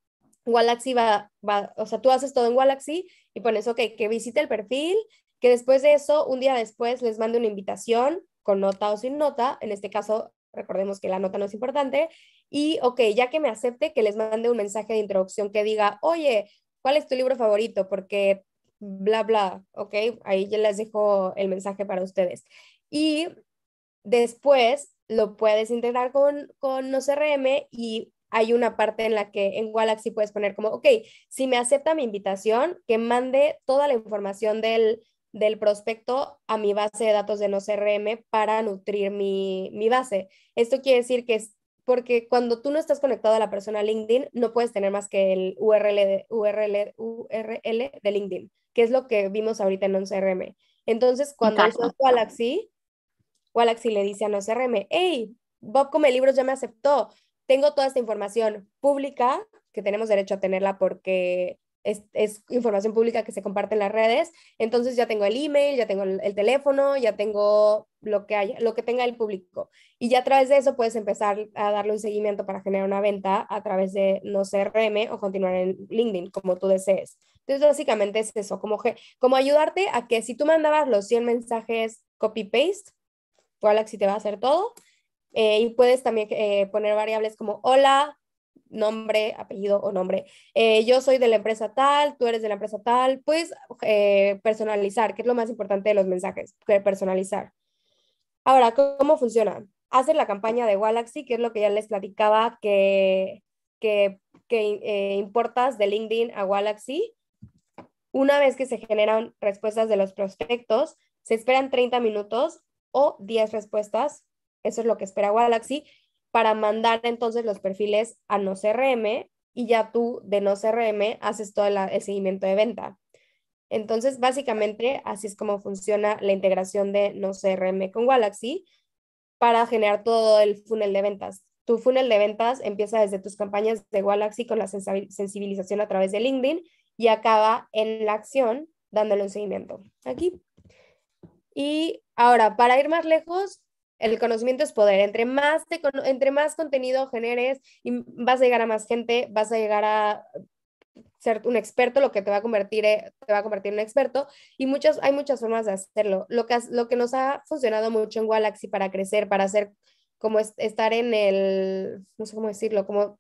Galaxy va, o sea, tú haces todo en Galaxy y pones, ok, que visite el perfil, que después de eso, un día después, les mande una invitación con nota o sin nota, en este caso, recordemos que la nota no es importante, y, ok, ya que me acepte, que les mande un mensaje de introducción que diga, oye, ¿cuál es tu libro favorito? Porque bla, bla, ok, ahí ya les dejo el mensaje para ustedes. Y después lo puedes integrar con, con OCRM y hay una parte en la que en Galaxy puedes poner como, ok, si me acepta mi invitación, que mande toda la información del, del prospecto a mi base de datos de no CRM para nutrir mi, mi base. Esto quiere decir que es porque cuando tú no estás conectado a la persona LinkedIn, no puedes tener más que el URL de, URL, URL de LinkedIn, que es lo que vimos ahorita en NoCRM. Entonces, cuando usas Galaxy, Galaxy le dice a NoCRM, hey, Bob Come Libros ya me aceptó, tengo toda esta información pública, que tenemos derecho a tenerla porque es, información pública que se comparte en las redes, entonces ya tengo el email, ya tengo el, teléfono, ya tengo lo que, haya, lo que tenga el público. Y ya a través de eso puedes empezar a darle un seguimiento para generar una venta a través de, no sé, RM o continuar en LinkedIn, como tú desees. Entonces, básicamente es eso, como, como ayudarte a que si tú mandabas los 100 mensajes copy-paste, Galaxy te va a hacer todo, eh, y puedes también eh, poner variables como hola, nombre, apellido o nombre. Eh, yo soy de la empresa tal, tú eres de la empresa tal. Puedes personalizar, que es lo más importante de los mensajes, personalizar. Ahora, ¿cómo funciona? Haces la campaña de Galaxy, que es lo que ya les platicaba que, que, que importas de LinkedIn a Galaxy. Una vez que se generan respuestas de los prospectos, se esperan 30 minutos o 10 respuestas eso es lo que espera Galaxy para mandar entonces los perfiles a NoCRM y ya tú de NoCRM haces todo el seguimiento de venta. Entonces, básicamente, así es como funciona la integración de NoCRM con Galaxy para generar todo el funnel de ventas. Tu funnel de ventas empieza desde tus campañas de Galaxy con la sensibilización a través de LinkedIn y acaba en la acción dándole un seguimiento aquí. Y ahora, para ir más lejos, el conocimiento es poder. Entre más, entre más contenido generes, y vas a llegar a más gente, vas a llegar a ser un experto, lo que te va a convertir, eh, te va a convertir en un experto. Y muchas, hay muchas formas de hacerlo. Lo que, lo que nos ha funcionado mucho en Galaxy para crecer, para hacer como estar en el, no sé cómo decirlo, como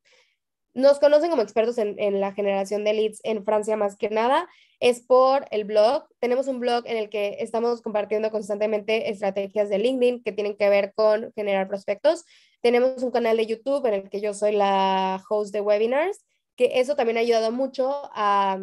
nos conocen como expertos en, la generación de leads en Francia más que nada, es por el blog. Tenemos un blog en el que estamos compartiendo constantemente estrategias de LinkedIn que tienen que ver con generar prospectos. Tenemos un canal de YouTube en el que yo soy la host de webinars, que eso también ha ayudado mucho a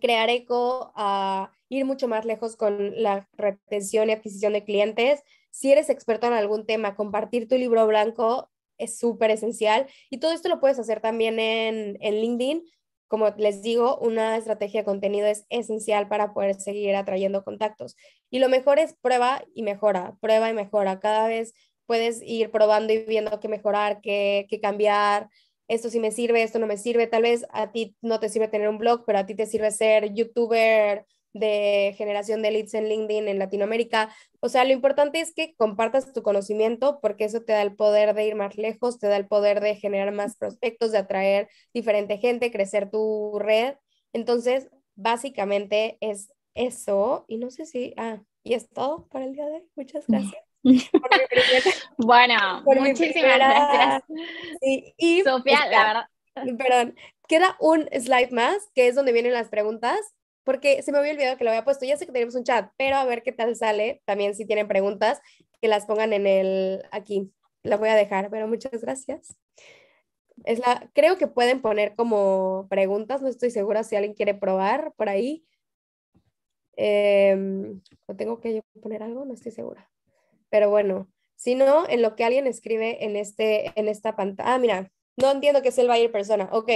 crear eco, a ir mucho más lejos con la retención y adquisición de clientes. Si eres experto en algún tema, compartir tu libro blanco es súper esencial. Y todo esto lo puedes hacer también en, LinkedIn. Como les digo, una estrategia de contenido es esencial para poder seguir atrayendo contactos. Y lo mejor es prueba y mejora, prueba y mejora. Cada vez puedes ir probando y viendo qué mejorar, qué, qué cambiar, esto sí me sirve, esto no me sirve. Tal vez a ti no te sirve tener un blog, pero a ti te sirve ser youtuber de generación de leads en LinkedIn en Latinoamérica. O sea, lo importante es que compartas tu conocimiento porque eso te da el poder de ir más lejos, te da el poder de generar más prospectos, de atraer diferente gente, crecer tu red. Entonces, básicamente es eso. Y no sé si, ah, y es todo para el día de hoy. Muchas mm. gracias. bueno, muchísimas gracias. y, Sofía, la verdad. Perdón, queda un slide más que es donde vienen las preguntas porque se me había olvidado que lo había puesto. Ya sé que tenemos un chat, pero a ver qué tal sale. También si tienen preguntas, que las pongan en el aquí. La voy a dejar, pero muchas gracias. Es la, creo que pueden poner como preguntas, no estoy segura si alguien quiere probar por ahí. Em, o tengo que poner algo, no estoy segura. Pero bueno, si no, en lo que alguien escribe en, este, en esta pantalla. Ah, mira, no entiendo qué es el buyer persona. Ok,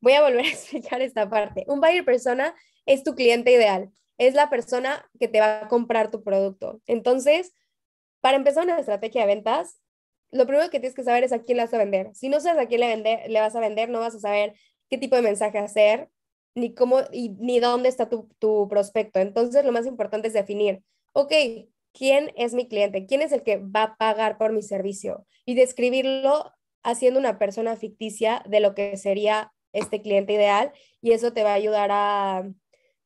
voy a volver a explicar esta parte. Un buyer persona es tu cliente ideal, es la persona que te va a comprar tu producto. Entonces, para empezar una estrategia de ventas, lo primero que tienes que saber es a quién le vas a vender. Si no sabes a quién le, le vas a vender, no vas a saber qué tipo de mensaje hacer, ni cómo, y, ni dónde está tu prospecto. Entonces, lo más importante es definir, ok, ¿quién es mi cliente? ¿Quién es el que va a pagar por mi servicio? Y describirlo haciendo una persona ficticia de lo que sería este cliente ideal y eso te va a ayudar a,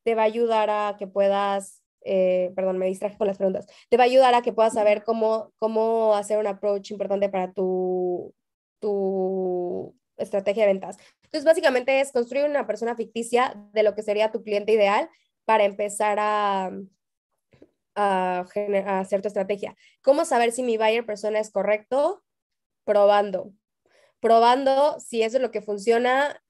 te va a ayudar a que puedas, eh, perdón, me distraje con las preguntas, te va a ayudar a que puedas saber cómo, cómo hacer un approach importante para tu, tu estrategia de ventas. Entonces, básicamente es construir una persona ficticia de lo que sería tu cliente ideal para empezar a, a, a, hacer tu estrategia. ¿Cómo saber si mi buyer persona es correcto? Probando. Probando si eso es lo que funciona,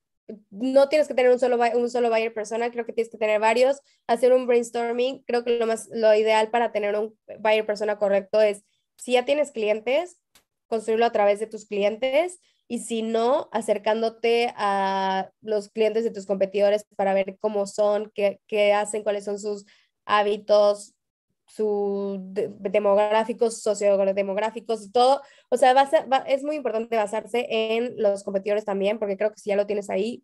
no tienes que tener un solo, un solo buyer persona, creo que tienes que tener varios, hacer un brainstorming, creo que lo, más, lo ideal para tener un buyer persona correcto es, si ya tienes clientes, construirlo a través de tus clientes y si no, acercándote a los clientes de tus competidores para ver cómo son, qué, qué hacen, cuáles son sus hábitos, su demográficos, sociodemográficos y todo. O sea, es muy importante basarse en los competidores también, porque creo que si ya lo tienes ahí,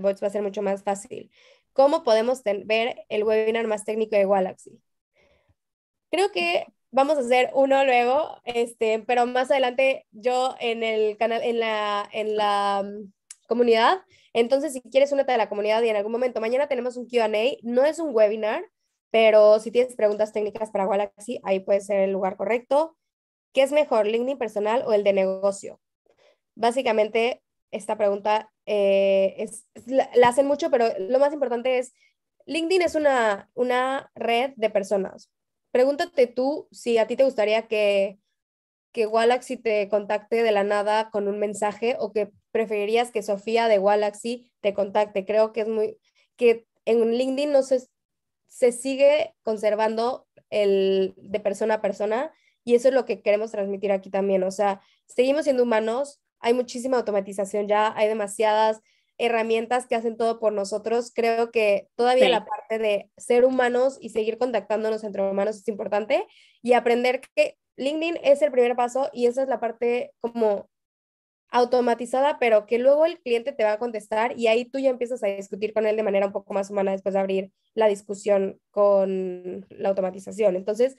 pues, va a ser mucho más fácil. ¿Cómo podemos ver el webinar más técnico de Galaxy? Creo que vamos a hacer uno luego, este, pero más adelante yo en el canal, en la, en la mm, comunidad. Entonces, si quieres, únete a la comunidad y en algún momento, mañana tenemos un QA, no es un webinar, pero si tienes preguntas técnicas para Galaxy, ahí puede ser el lugar correcto. ¿Qué es mejor, LinkedIn personal o el de negocio? Básicamente, esta pregunta eh, es, la, hacen mucho, pero lo más importante es, LinkedIn es una, una red de personas. Pregúntate tú si a ti te gustaría que, que Galaxy te contacte de la nada con un mensaje o que preferirías que Sofía de Galaxy te contacte. Creo que es muy, que en LinkedIn no se, se sigue conservando el de persona a persona y eso es lo que queremos transmitir aquí también. O sea, seguimos siendo humanos, hay muchísima automatización ya, hay demasiadas herramientas que hacen todo por nosotros. Creo que todavía la parte de ser humanos y seguir contactándonos entre humanos es importante y aprender que LinkedIn es el primer paso y esa es la parte como automatizada, pero que luego el cliente te va a contestar y ahí tú ya empiezas a discutir con él de manera un poco más humana después de abrir la discusión con la automatización. Entonces,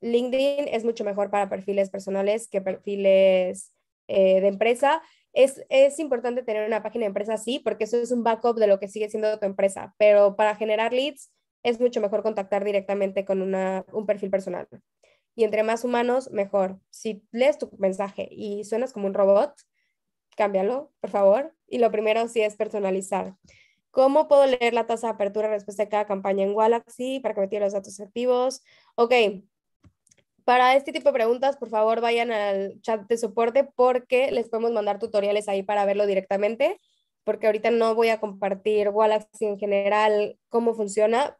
LinkedIn es mucho mejor para perfiles personales que perfiles eh, de empresa. Es, importante tener una página de empresa, sí, porque eso es un backup de lo que sigue siendo tu empresa, pero para generar leads es mucho mejor contactar directamente con un perfil personal y entre más humanos, mejor. Si lees tu mensaje y suenas como un robot, cámbialo, por favor. Y lo primero sí es personalizar. ¿Cómo puedo leer la tasa de apertura después de cada campaña en Galaxy para que me los datos activos? Ok, para este tipo de preguntas, por favor, vayan al chat de soporte porque les podemos mandar tutoriales ahí para verlo directamente, porque ahorita no voy a compartir Galaxy en general, cómo funciona,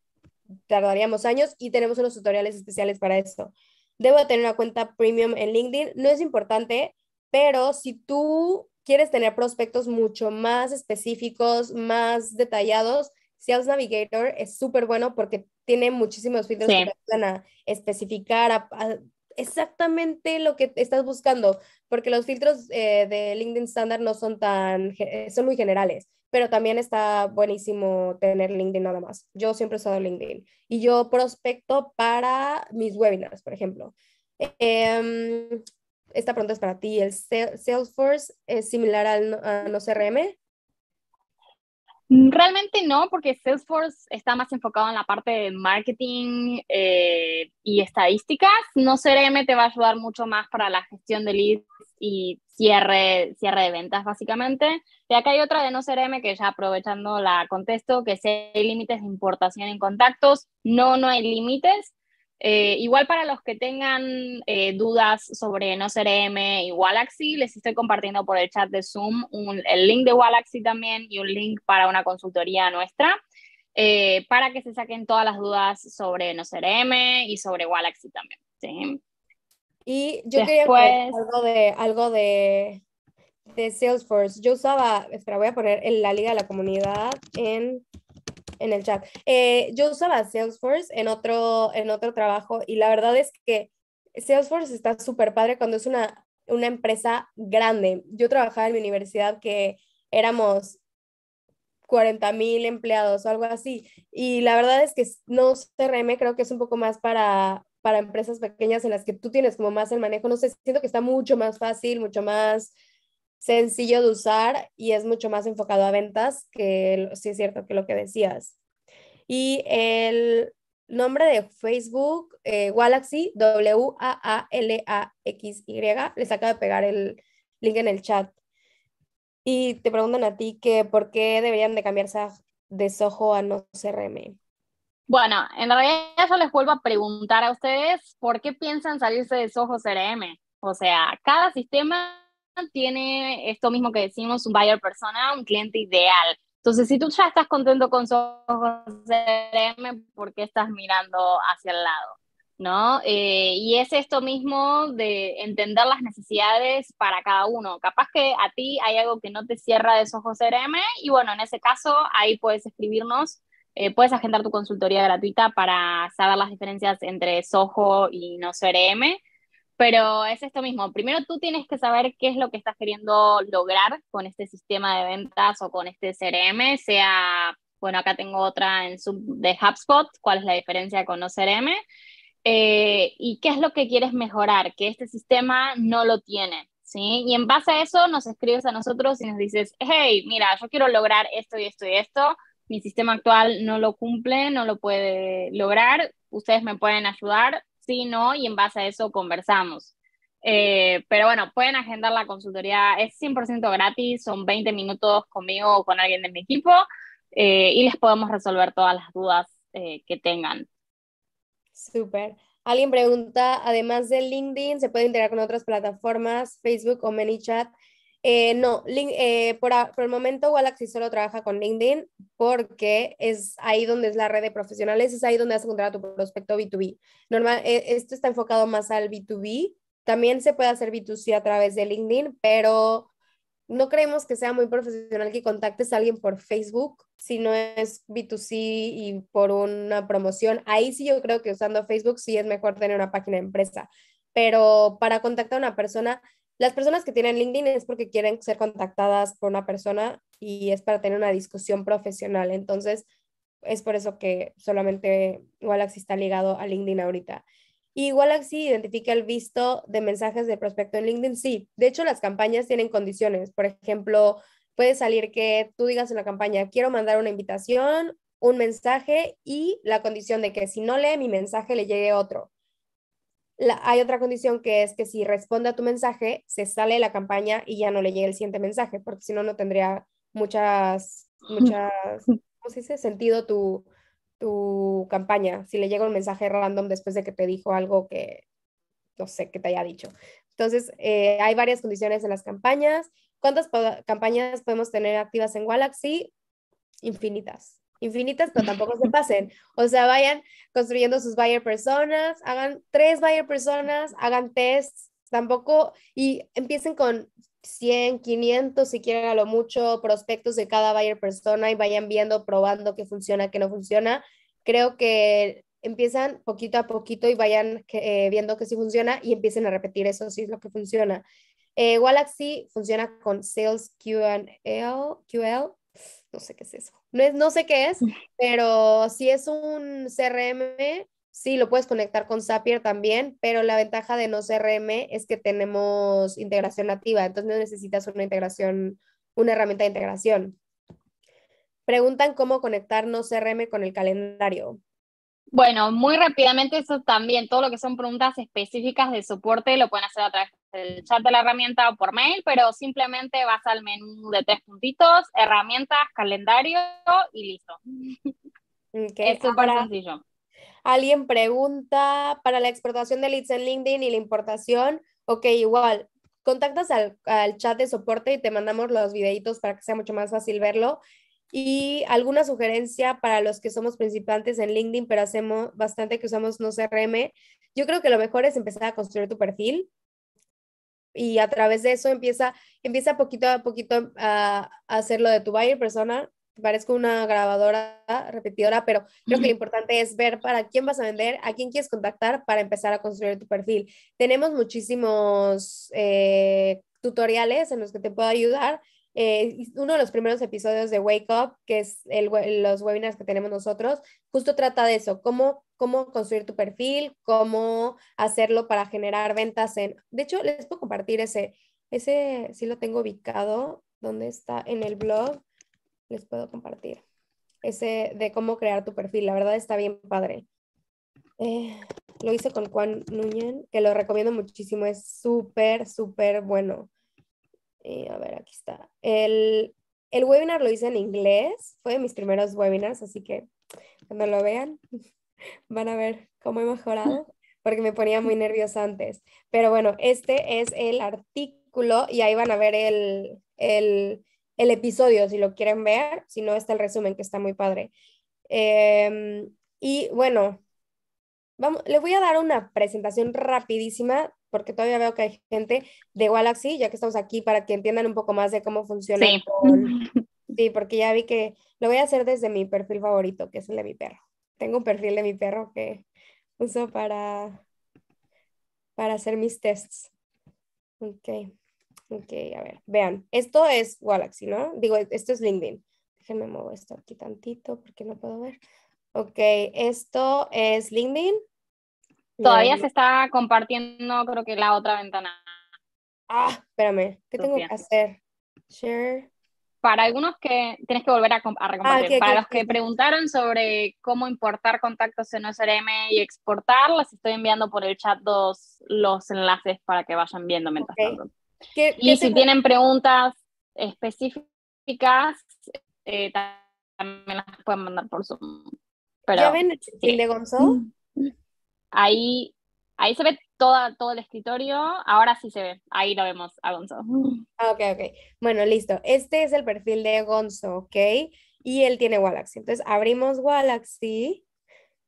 tardaríamos años y tenemos unos tutoriales especiales para esto debo tener una cuenta premium en LinkedIn. No es importante, pero si tú quieres tener prospectos mucho más específicos, más detallados, Sales Navigator es súper bueno porque tiene muchísimos filtros para que te a especificar exactamente lo que estás buscando, porque los filtros eh, de LinkedIn estándar no son tan, eh, son muy generales pero también está buenísimo tener LinkedIn nada más. Yo siempre he usado LinkedIn y yo prospecto para mis webinars, por ejemplo. Em, esta pregunta es para ti. ¿El Salesforce es similar al a los CRM? Mm, realmente no, porque Salesforce está más enfocado en la parte de marketing eh, y estadísticas. No CRM te va a ayudar mucho más para la gestión de leads y cierre, cierre de ventas, básicamente. Y acá hay otra de no CRM que ya aprovechando la contesto, que si hay límites de importación en contactos, no, no hay límites. Eh, igual para los que tengan eh, dudas sobre NoCRM y Galaxy, les estoy compartiendo por el chat de Zoom el link de Galaxy también y un link para una consultoría nuestra eh, para que se saquen todas las dudas sobre No y sobre Galaxy también. ¿sí? Y yo Después... quería algo de, algo de, de Salesforce. Yo usaba, espera, voy a poner en la liga de la comunidad en en el chat. Eh, yo usaba Salesforce en otro, en otro trabajo y la verdad es que Salesforce está súper padre cuando es una, una empresa grande. Yo trabajaba en mi universidad que éramos 40 mil empleados o algo así. Y la verdad es que no CRM creo que es un poco más para, para empresas pequeñas en las que tú tienes como más el manejo. No sé, siento que está mucho más fácil, mucho más sencillo de usar y es mucho más enfocado a ventas que sí es cierto que lo que decías. Y el nombre de Facebook, eh, Galaxy, W-A-A-L-A-X-Y, les acabo de pegar el link en el chat. Y te preguntan a ti que por qué deberían de cambiarse de Soho a no CRM. Bueno, en realidad yo les vuelvo a preguntar a ustedes por qué piensan salirse de Soho CRM. O sea, cada sistema tiene esto mismo que decimos, un buyer persona, un cliente ideal. Entonces, si tú ya estás contento con su CRM, ¿por qué estás mirando hacia el lado? ¿No? Eh, y es esto mismo de entender las necesidades para cada uno. Capaz que a ti hay algo que no te cierra de sojo CRM y bueno, en ese caso ahí puedes escribirnos eh, puedes agendar tu consultoría gratuita para saber las diferencias entre Soho y no CRM pero es esto mismo, primero tú tienes que saber qué es lo que estás queriendo lograr con este sistema de ventas o con este CRM, sea, bueno, acá tengo otra en sub de HubSpot, cuál es la diferencia con los CRM, eh, y qué es lo que quieres mejorar, que este sistema no lo tiene. ¿Sí? Y en base a eso nos escribes a nosotros y nos dices, hey, mira, yo quiero lograr esto y esto y esto, mi sistema actual no lo cumple, no lo puede lograr, ustedes me pueden ayudar, y en base a eso conversamos. Eh, pero bueno, pueden agendar la consultoría, es 100% gratis, son 20 minutos conmigo o con alguien de mi equipo eh, y les podemos resolver todas las dudas eh, que tengan. Súper. Alguien pregunta, además de LinkedIn, ¿se puede integrar con otras plataformas, Facebook o ManyChat? Eh, no, eh, por, el momento Galaxy solo trabaja con LinkedIn porque es ahí donde es la red de profesionales, es ahí donde vas a encontrar a tu prospecto B2B. Normal, e, esto está enfocado más al B2B. También se puede hacer B2C a través de LinkedIn, pero no creemos que sea muy profesional que contactes a alguien por Facebook si no es B2C y por una promoción. Ahí sí yo creo que usando Facebook sí es mejor tener una página de empresa, pero para contactar a una persona las personas que tienen LinkedIn es porque quieren ser contactadas por una persona y es para tener una discusión profesional. Entonces, es por eso que solamente Galaxy está ligado a LinkedIn ahorita. ¿Y Galaxy identifica el visto de mensajes de prospecto en LinkedIn? Sí, de hecho las campañas tienen condiciones. Por ejemplo, puede salir que tú digas en la campaña, quiero mandar una invitación, un mensaje y la condición de que si no lee mi mensaje le llegue otro hay otra condición que es que si responde a tu mensaje, se sale de la campaña y ya no le llega el siguiente mensaje, porque si no, no tendría muchas, muchas, ¿cómo se dice? Sentido tu, tu campaña, si le llega un mensaje random después de que te dijo algo que, no sé, que te haya dicho. Entonces, eh, hay varias condiciones en las campañas. ¿Cuántas campañas podemos tener activas en Galaxy? Infinitas infinitas, pero tampoco se pasen. O sea, vayan construyendo sus buyer personas, hagan tres buyer personas, hagan tests, tampoco, y empiecen con 100, 500, si quieren a lo mucho, prospectos de cada buyer persona y vayan viendo, probando qué funciona, qué no funciona. Creo que empiezan poquito a poquito y vayan eh, viendo que sí funciona y empiecen a repetir eso si es lo que funciona. Eh, Galaxy funciona con Sales QL no sé qué es eso. No, sé qué es, pero si es un CRM, sí lo puedes conectar con Zapier también, pero la ventaja de no CRM es que tenemos integración nativa, entonces no necesitas una integración, una herramienta de integración. Preguntan cómo conectar no CRM con el calendario. Bueno, muy rápidamente eso también, todo lo que son preguntas específicas de soporte lo pueden hacer a través del chat de la herramienta o por mail, pero simplemente vas al menú de tres puntitos, herramientas, calendario y listo. Es súper sencillo. Alguien pregunta para la exportación de leads en LinkedIn y la importación. Ok, igual, contactas al, al, chat de soporte y te mandamos los videitos para que sea mucho más fácil verlo. Y alguna sugerencia para los que somos principiantes en LinkedIn, pero hacemos bastante que usamos no CRM. Yo creo que lo mejor es empezar a construir tu perfil y a través de eso empieza, empieza poquito a poquito a, hacerlo hacer lo de tu buyer persona. Parezco una grabadora repetidora, pero creo que lo importante es ver para quién vas a vender, a quién quieres contactar para empezar a construir tu perfil. Tenemos muchísimos eh, tutoriales en los que te puedo ayudar eh, uno de los primeros episodios de Wake Up, que es los webinars que tenemos nosotros, justo trata de eso, cómo, cómo construir tu perfil, cómo hacerlo para generar ventas en... De hecho, les puedo compartir ese, ese sí lo tengo ubicado, donde está en el blog, les puedo compartir. Ese de cómo crear tu perfil, la verdad está bien padre. Eh, lo hice con Juan Núñez, que lo recomiendo muchísimo, es súper, súper bueno. Eh, a ver, aquí está. El, webinar lo hice en inglés, fue de mis primeros webinars, así que cuando lo vean van a ver cómo he mejorado, porque me ponía muy nerviosa antes. Pero bueno, este es el artículo y ahí van a ver el, el, episodio, si lo quieren ver, si no está el resumen, que está muy padre. Em, y bueno, vamos, les voy a dar una presentación rapidísima porque todavía veo que hay gente de Galaxy, ya que estamos aquí, para que entiendan un poco más de cómo funciona. Sí. sí, porque ya vi que lo voy a hacer desde mi perfil favorito, que es el de mi perro. Tengo un perfil de mi perro que uso para, para hacer mis tests. Ok, ok, a ver, vean, esto es Galaxy, ¿no? Digo, esto es LinkedIn. Déjenme muevo esto aquí tantito porque no puedo ver. Ok, esto es LinkedIn. Todavía se está compartiendo, creo que la otra ventana. Ah, espérame, ¿qué tengo que hacer? Share. Para algunos que tienes que volver a, a ah, Para los que preguntaron sobre cómo importar contactos en OSRM y exportar, les estoy enviando por el chat dos, los enlaces para que vayan viendo mientras tanto. y si tienen preguntas específicas, eh, también las pueden mandar por Zoom. ¿Ya ven el de mm. Ahí, ahí se ve todo el escritorio. Ahora sí se ve. Ahí lo vemos a Gonzo. Ah, ok, ok. Bueno, listo. Este es el perfil de Gonzo, ¿ok? Y él tiene Galaxy. Entonces abrimos Galaxy.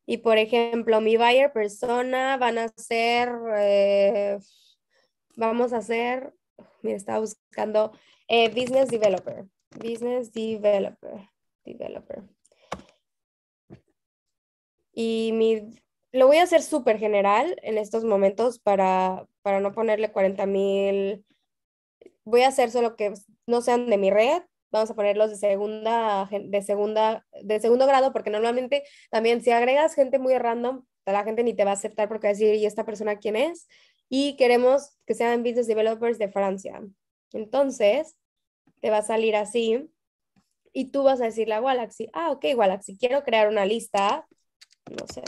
Y por ejemplo, mi buyer persona van a ser, eh, vamos a hacer, mira, estaba buscando eh, business developer, business developer, developer. Y mi lo voy a hacer súper general en estos momentos para, para no ponerle 40 mil. Voy a hacer solo que no sean de mi red. Vamos a ponerlos de segunda, de segunda, de segundo grado, porque normalmente también si agregas gente muy random, la gente ni te va a aceptar porque va a decir, ¿y esta persona quién es? Y queremos que sean business developers de Francia. Entonces, te va a salir así y tú vas a decirle a Galaxy, ah, ok, Galaxy, quiero crear una lista, no sé,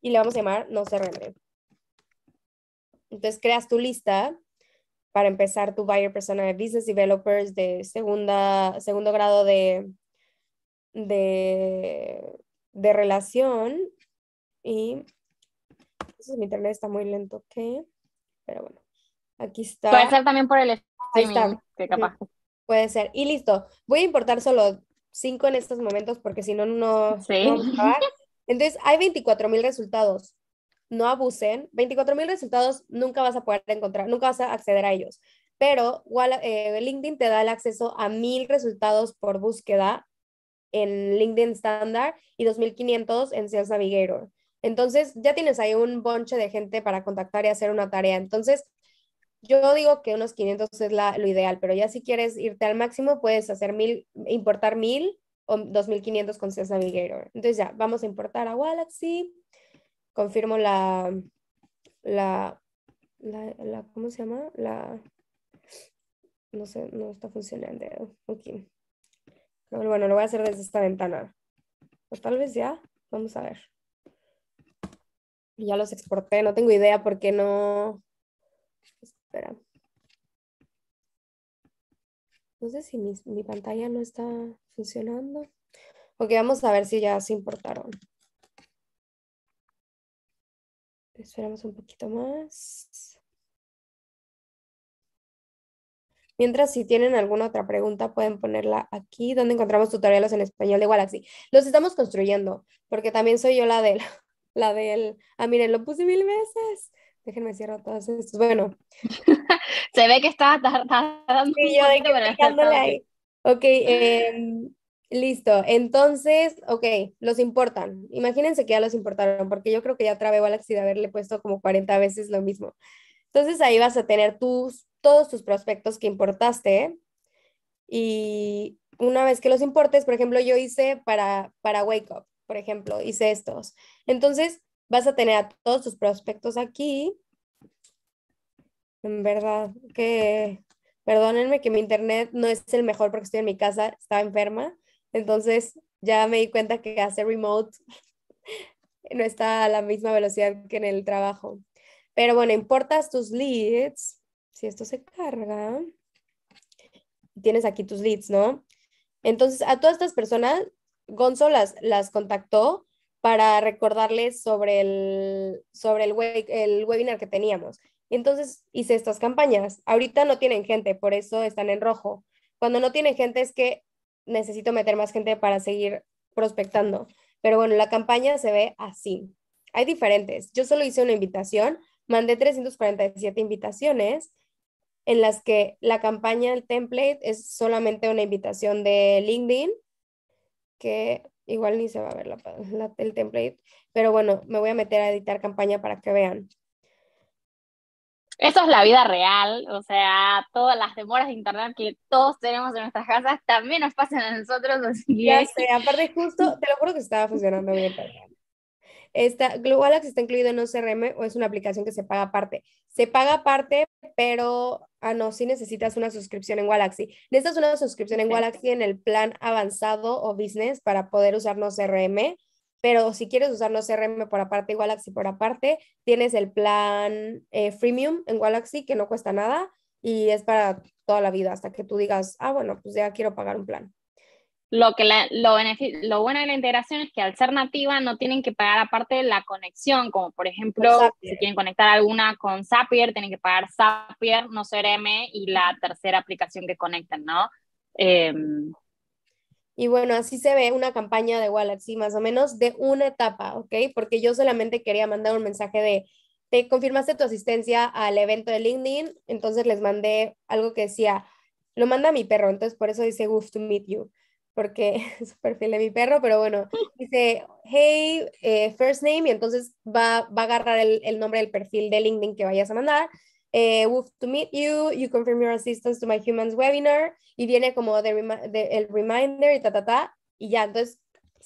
y le vamos a llamar no se rende. Entonces creas tu lista para empezar tu buyer persona de business developers de segunda, segundo grado de, de, relación. Y entonces, mi internet está muy lento, ¿qué? Pero bueno, aquí está. Puede ser también por el capaz. Puede ser. Y listo. Voy a importar solo cinco en estos momentos porque si no, no, entonces, hay 24.000 mil resultados. No abusen. 24.000 resultados nunca vas a poder encontrar, nunca vas a acceder a ellos. Pero eh, LinkedIn te da el acceso a mil resultados por búsqueda en LinkedIn estándar y 2500 en Sales Navigator. Entonces, ya tienes ahí un bonche de gente para contactar y hacer una tarea. Entonces, yo digo que unos 500 es lo ideal, pero ya si quieres irte al máximo, puedes hacer mil, importar mil o 2500 con Sales Navigator. Entonces ya, vamos a importar a Galaxy, confirmo la, la, la, ¿cómo se llama? La, no sé, no está funcionando. Ok. bueno, lo voy a hacer desde esta ventana. Pues tal vez ya, vamos a ver. Ya los exporté, no tengo idea por qué no... Espera. No sé si mi pantalla no está funcionando. Ok, vamos a ver si ya se importaron. Esperamos un poquito más. Mientras, si tienen alguna otra pregunta, pueden ponerla aquí, donde encontramos tutoriales en español de Galaxy. Los estamos construyendo, porque también soy yo la de la del, ah, miren, lo puse mil veces. Déjenme cierro todas estas. Bueno. Se ve que estaba tardando. Sí, yo ahí. Ok, em, listo. Entonces, ok, los importan. Imagínense que ya los importaron, porque yo creo que ya trabé Galaxy de haberle puesto como 40 veces lo mismo. Entonces ahí vas a tener tus, todos tus prospectos que importaste. Y una vez que los importes, por ejemplo, yo hice para, para Wake Up, por ejemplo, hice estos. Entonces vas a tener a todos tus prospectos aquí. En verdad que Perdónenme que mi internet no es el mejor porque estoy en mi casa, estaba enferma. Entonces ya me di cuenta que hacer remote no está a la misma velocidad que en el trabajo. Pero bueno, importas tus leads. Si esto se carga, tienes aquí tus leads, ¿no? Entonces, a todas estas personas, Gonzo las, contactó para recordarles sobre el, sobre el, el webinar que teníamos entonces hice estas campañas. Ahorita no tienen gente, por eso están en rojo. Cuando no tienen gente es que necesito meter más gente para seguir prospectando. Pero bueno, la campaña se ve así. Hay diferentes. Yo solo hice una invitación, mandé 347 invitaciones en las que la campaña, el template, es solamente una invitación de LinkedIn, que igual ni se va a ver la, la, el template, pero bueno, me voy a meter a editar campaña para que vean. Eso es la vida real, o sea, todas las demoras de internet que todos tenemos en nuestras casas también nos pasan a nosotros. ya sé, aparte justo, te lo juro que estaba funcionando bien. Esta, Globalax está incluido en OCRM CRM o es una aplicación que se paga aparte. Se paga aparte, pero, a ah, no, sí necesitas una suscripción en Galaxy. Necesitas una suscripción en Galaxy en el plan avanzado o business para poder usarnos CRM pero si quieres usar los CRM por aparte y Galaxy por aparte, tienes el plan eh, freemium en Galaxy que no cuesta nada y es para toda la vida hasta que tú digas, ah, bueno, pues ya quiero pagar un plan. Lo, que lo, lo bueno de la integración es que al ser nativa no tienen que pagar aparte la conexión, como por ejemplo, si quieren conectar alguna con Zapier, tienen que pagar Zapier, no CRM y la tercera aplicación que conectan, ¿no? Eh, y bueno, así se ve una campaña de sí, más o menos, de una etapa, ¿ok? Porque yo solamente quería mandar un mensaje de, te confirmaste tu asistencia al evento de LinkedIn, entonces les mandé algo que decía, lo manda mi perro, entonces por eso dice, goof to meet you, porque es perfil de mi perro, pero bueno, dice, hey, eh, first name, y entonces va, va a agarrar el, el nombre del perfil de LinkedIn que vayas a mandar eh, to meet you, you confirm your assistance to my humans webinar, y viene como el reminder y ta, ta, ta, y ya, entonces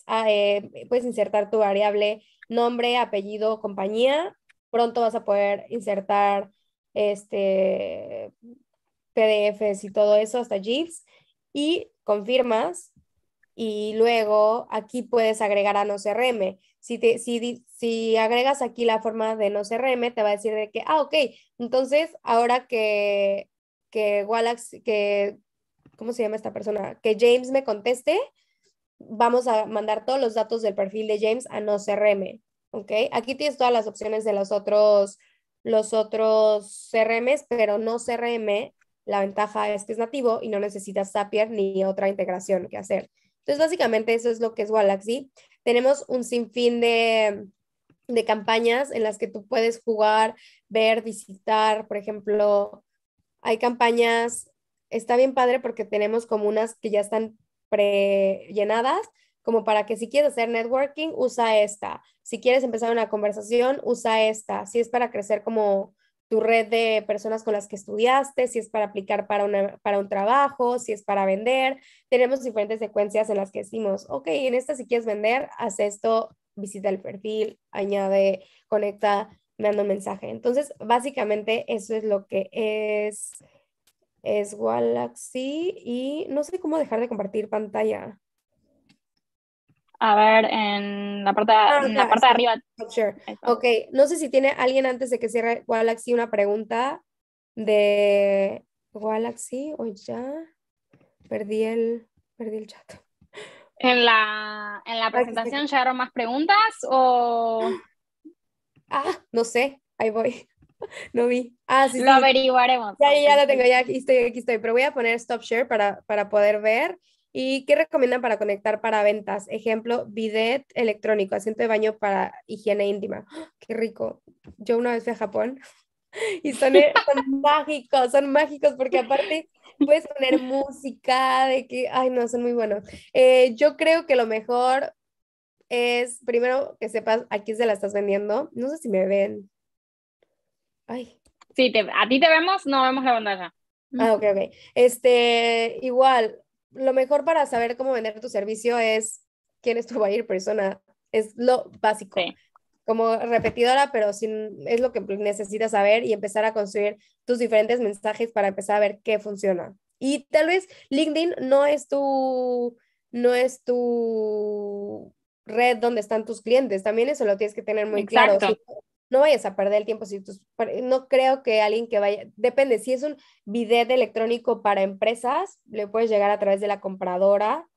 ah, eh, puedes insertar tu variable nombre, apellido, compañía, pronto vas a poder insertar este PDFs y todo eso hasta GIFs, y confirmas, y luego aquí puedes agregar a no CRM, si, agregas aquí la forma de no CRM, te va a decir de que, ah, ok, entonces ahora que, que Wallax, que, ¿cómo se llama esta persona? Que James me conteste, vamos a mandar todos los datos del perfil de James a no CRM, ¿ok? Aquí tienes todas las opciones de los otros, los otros CRMs, pero no CRM, la ventaja es que es nativo y no necesitas Zapier ni otra integración que hacer. Entonces, básicamente eso es lo que es Wallaxy. Tenemos un sinfín de, de campañas en las que tú puedes jugar, ver, visitar, por ejemplo, hay campañas, está bien padre porque tenemos como unas que ya están prellenadas, como para que si quieres hacer networking, usa esta. Si quieres empezar una conversación, usa esta. Si es para crecer como tu red de personas con las que estudiaste, si es para aplicar para, para un trabajo, si es para vender. Tenemos diferentes secuencias en las que decimos, ok, en esta si quieres vender, haz esto, visita el perfil, añade, conecta, manda un mensaje. Entonces, básicamente eso es lo que es, es Galaxy y no sé cómo dejar de compartir pantalla. A ver, en la parte, la ah, parte de arriba. Ah, ok, no sé si tiene alguien antes de que cierre Galaxy una pregunta de Galaxy o ya. Perdí el, perdí el chat. ¿En la, en la presentación llegaron más preguntas o...? Ah, no sé, ahí voy. No vi. Ah, lo averiguaremos. Ya, ya lo tengo, ya aquí estoy, aquí estoy. Pero voy a poner stop share para, para poder ver. ¿Y qué recomiendan para conectar para ventas? Ejemplo, bidet electrónico, asiento de baño para higiene íntima. ¡Ah! ¡Qué rico! Yo una vez fui a Japón y son, eh, mágicos, son mágicos porque aparte puedes poner música de que, ay no, son muy buenos. Eh, yo creo que lo mejor es, primero, que sepas a quién se la estás vendiendo. No sé si me ven. Ay. Sí, a ti te vemos, no vemos la bandera. Ah, ok, ok. Este, igual, lo mejor para saber cómo vender tu servicio es quién es tu buyer persona. Es lo básico. Como repetidora, pero sin, es lo que necesitas saber y empezar a construir tus diferentes mensajes para empezar a ver qué funciona. Y tal vez LinkedIn no es tu, no es tu red donde están tus clientes. También eso lo tienes que tener muy claro no vayas a perder el tiempo si no creo que alguien que vaya, depende, si es un bidet electrónico para empresas, le puedes llegar a través de la compradora,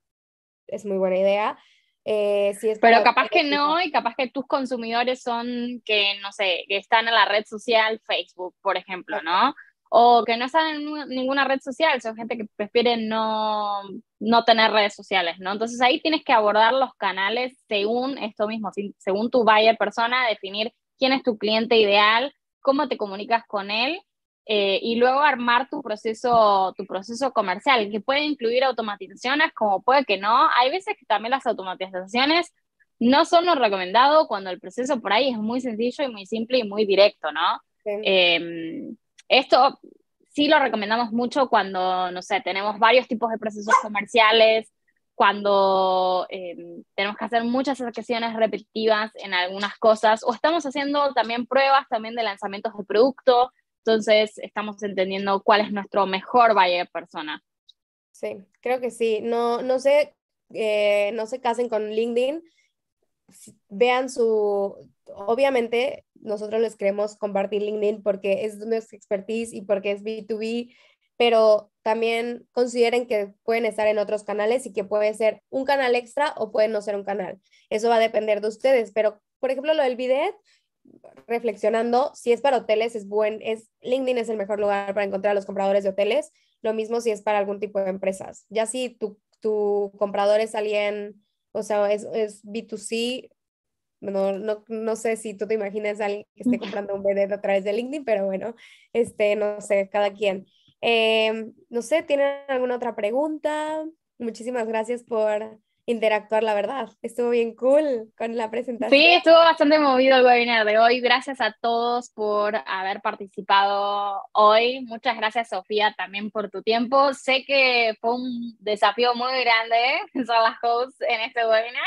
es muy buena idea. Eh, si es Pero capaz que no y capaz que tus consumidores son que, no sé, que están en la red social Facebook, por ejemplo, ¿no? O que no están en ninguna red social, son gente que prefiere no, no tener redes sociales, ¿no? Entonces ahí tienes que abordar los canales según esto mismo, según tu buyer persona, definir quién es tu cliente ideal, cómo te comunicas con él eh, y luego armar tu proceso, tu proceso comercial, que puede incluir automatizaciones como puede que no. Hay veces que también las automatizaciones no son lo recomendado cuando el proceso por ahí es muy sencillo y muy simple y muy directo, ¿no? Em, esto sí lo recomendamos mucho cuando, no sé, tenemos varios tipos de procesos comerciales cuando em, tenemos que hacer muchas acciones repetitivas en algunas cosas, o estamos haciendo también pruebas también de lanzamientos de producto, entonces estamos entendiendo cuál es nuestro mejor buyer persona. Sí, creo que sí. No, no sé, eh, no se casen con LinkedIn. Vean su, obviamente nosotros les queremos compartir LinkedIn porque es nuestra expertise y porque es B2B pero también consideren que pueden estar en otros canales y que puede ser un canal extra o puede no ser un canal. Eso va a depender de ustedes, pero por ejemplo lo del bidet, reflexionando, si es para hoteles es buen, es LinkedIn es el mejor lugar para encontrar a los compradores de hoteles, lo mismo si es para algún tipo de empresas. Ya si tu, comprador es alguien, o sea, es, es B2C, no, sé si tú te imaginas a alguien que esté comprando un bidet a través de LinkedIn, pero bueno, este, no sé, cada quien. Em, no sé, ¿tienen alguna otra pregunta? Muchísimas gracias por interactuar, la verdad. Estuvo bien cool con la presentación. Sí, estuvo bastante movido el webinar de hoy. Gracias a todos por haber participado hoy. Muchas gracias, Sofía, también por tu tiempo. Sé que fue un desafío muy grande ser las hosts en este webinar,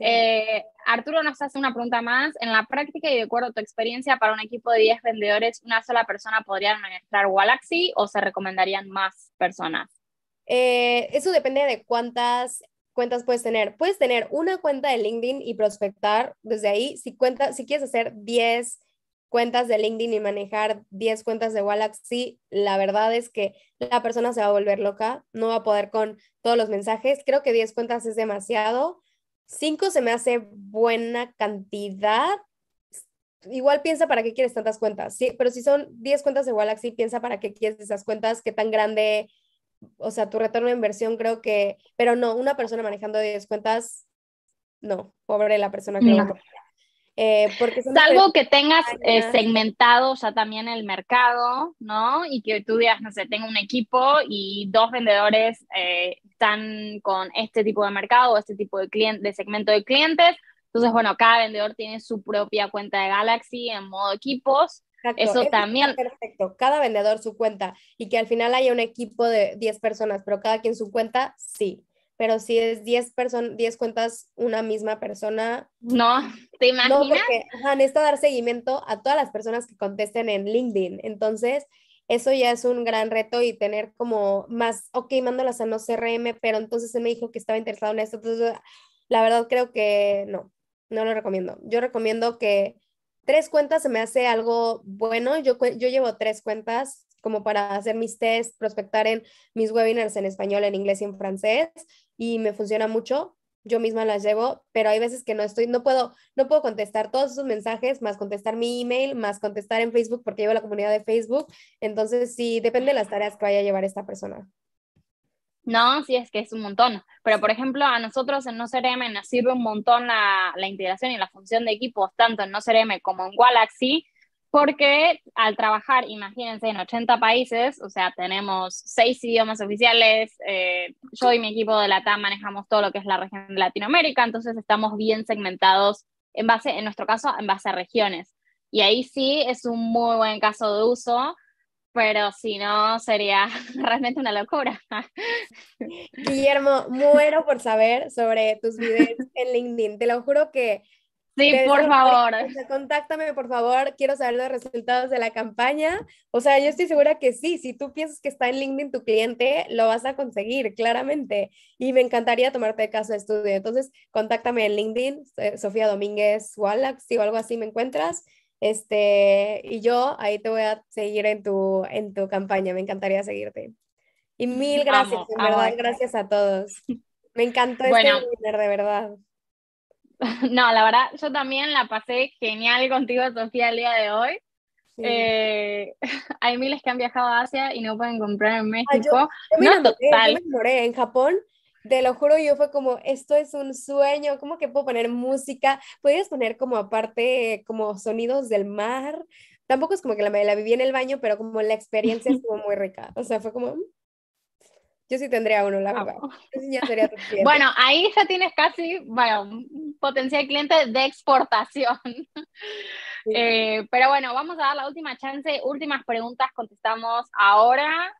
eh, Arturo nos hace una pregunta más. En la práctica y de acuerdo a tu experiencia, para un equipo de 10 vendedores, ¿una sola persona podría administrar Galaxy o se recomendarían más personas? Eh, eso depende de cuántas cuentas puedes tener. Puedes tener una cuenta de LinkedIn y prospectar desde ahí. Si, cuenta, si quieres hacer 10 cuentas de LinkedIn y manejar 10 cuentas de Galaxy, la verdad es que la persona se va a volver loca, no va a poder con todos los mensajes. Creo que 10 cuentas es demasiado. Cinco se me hace buena cantidad. Igual piensa para qué quieres tantas cuentas, sí, pero si son diez cuentas de Galaxy, piensa para qué quieres esas cuentas, qué tan grande, o sea, tu retorno de inversión creo que, pero no, una persona manejando diez cuentas, no, pobre la persona que lo eh, Salvo que tengas eh, segmentado ya también el mercado, ¿no? Y que tú digas, no sé, tengo un equipo y dos vendedores eh, están con este tipo de mercado o este tipo de, cliente, de segmento de clientes. Entonces, bueno, cada vendedor tiene su propia cuenta de Galaxy en modo equipos. Exacto, eso, eso también. Perfecto, cada vendedor su cuenta y que al final haya un equipo de 10 personas, pero cada quien su cuenta, sí pero si es 10 10 cuentas una misma persona. No, ¿te imaginas? No, porque ajá, dar seguimiento a todas las personas que contesten en LinkedIn. Entonces, eso ya es un gran reto y tener como más, ok, mándolas a no CRM, pero entonces se me dijo que estaba interesado en esto. Entonces, la verdad creo que no, no lo recomiendo. Yo recomiendo que tres cuentas se me hace algo bueno. Yo, yo llevo tres cuentas como para hacer mis tests, prospectar en mis webinars en español, en inglés y en francés y me funciona mucho. Yo misma las llevo, pero hay veces que no estoy, no puedo, no puedo contestar todos esos mensajes, más contestar mi email, más contestar en Facebook porque llevo la comunidad de Facebook. Entonces, sí, depende de las tareas que vaya a llevar esta persona. No, sí es que es un montón. Pero, por ejemplo, a nosotros en No CRM nos sirve un montón la, integración y la función de equipos, tanto en No CRM como en Galaxy, porque al trabajar, imagínense, en 80 países, o sea, tenemos seis idiomas oficiales, eh, yo y mi equipo de la TAM manejamos todo lo que es la región de Latinoamérica, entonces estamos bien segmentados en base, en nuestro caso, en base a regiones. Y ahí sí es un muy buen caso de uso, pero si no sería realmente una locura. Guillermo, muero por saber sobre tus videos en LinkedIn. Te lo juro que Sí, por favor. Contáctame, por favor. Quiero saber los resultados de la campaña. O sea, yo estoy segura que sí. Si tú piensas que está en LinkedIn tu cliente, lo vas a conseguir, claramente. Y me encantaría tomarte caso de estudio. Entonces, contáctame en LinkedIn, eh, Sofía Domínguez Wallax, o algo así me encuentras. Este, y yo ahí te voy a seguir en tu, en tu campaña. Me encantaría seguirte. Y mil gracias, en verdad, gracias a todos. Me encantó este bueno. este webinar, de verdad. No, la verdad, yo también la pasé genial contigo, Sofía, el día de hoy. Eh, hay miles que han viajado a Asia y no pueden comprar en México. no, total. Yo En Japón, te lo juro, yo fue como, esto es un sueño, ¿cómo que puedo poner música? puedes poner como aparte, como sonidos del mar. Tampoco es como que la, la viví en el baño, pero como la experiencia estuvo muy rica. O sea, fue como, mm, yo sí tendría uno, la ah, verdad. bueno, ahí ya tienes casi, bueno, un potencial cliente de exportación. Eh, pero bueno, vamos a dar la última chance, últimas preguntas contestamos ahora,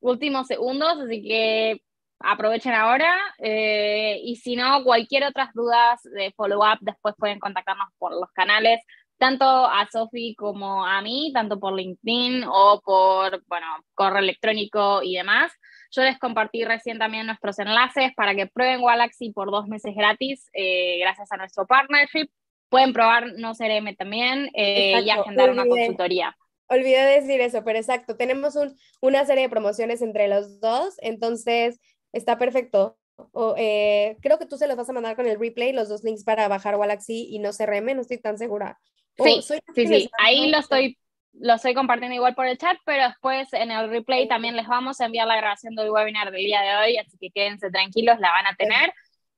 últimos segundos, así que aprovechen ahora. Eh, y si no, cualquier otras dudas de follow-up, después pueden contactarnos por los canales tanto a Sofi como a mí, tanto por LinkedIn o por, bueno, correo electrónico y demás. Yo les compartí recién también nuestros enlaces para que prueben Galaxy por dos meses gratis, eh, gracias a nuestro partnership. Pueden probar No también eh, y agendar una consultoría. Olvidé decir eso, pero exacto, tenemos un, una serie de promociones entre los dos, entonces está perfecto. Eh, creo que tú se los vas a mandar con el replay, los dos links para bajar Galaxy y no CRM, no estoy tan segura. sí, sí, ahí lo estoy lo estoy compartiendo igual por el chat, pero después en el replay también les vamos a enviar la grabación del webinar del día de hoy, así que quédense tranquilos, la van a tener.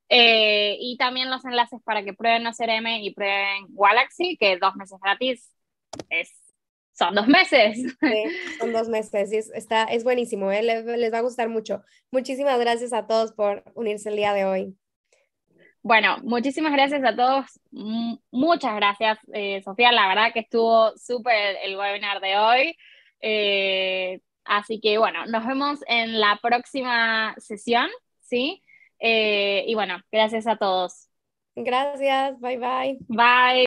Eh, y también los enlaces para que prueben OCRM y prueben Galaxy, que dos meses gratis es, son dos meses. son dos meses es, está, es buenísimo, eh, les va a gustar mucho. Muchísimas gracias a todos por unirse el día de hoy. Bueno, muchísimas gracias a todos. muchas gracias, eh, Sofía. La verdad que estuvo súper el webinar de hoy. Eh, así que bueno, nos vemos en la próxima sesión, ¿sí? Eh, y bueno, gracias a todos. Gracias, bye bye. Bye.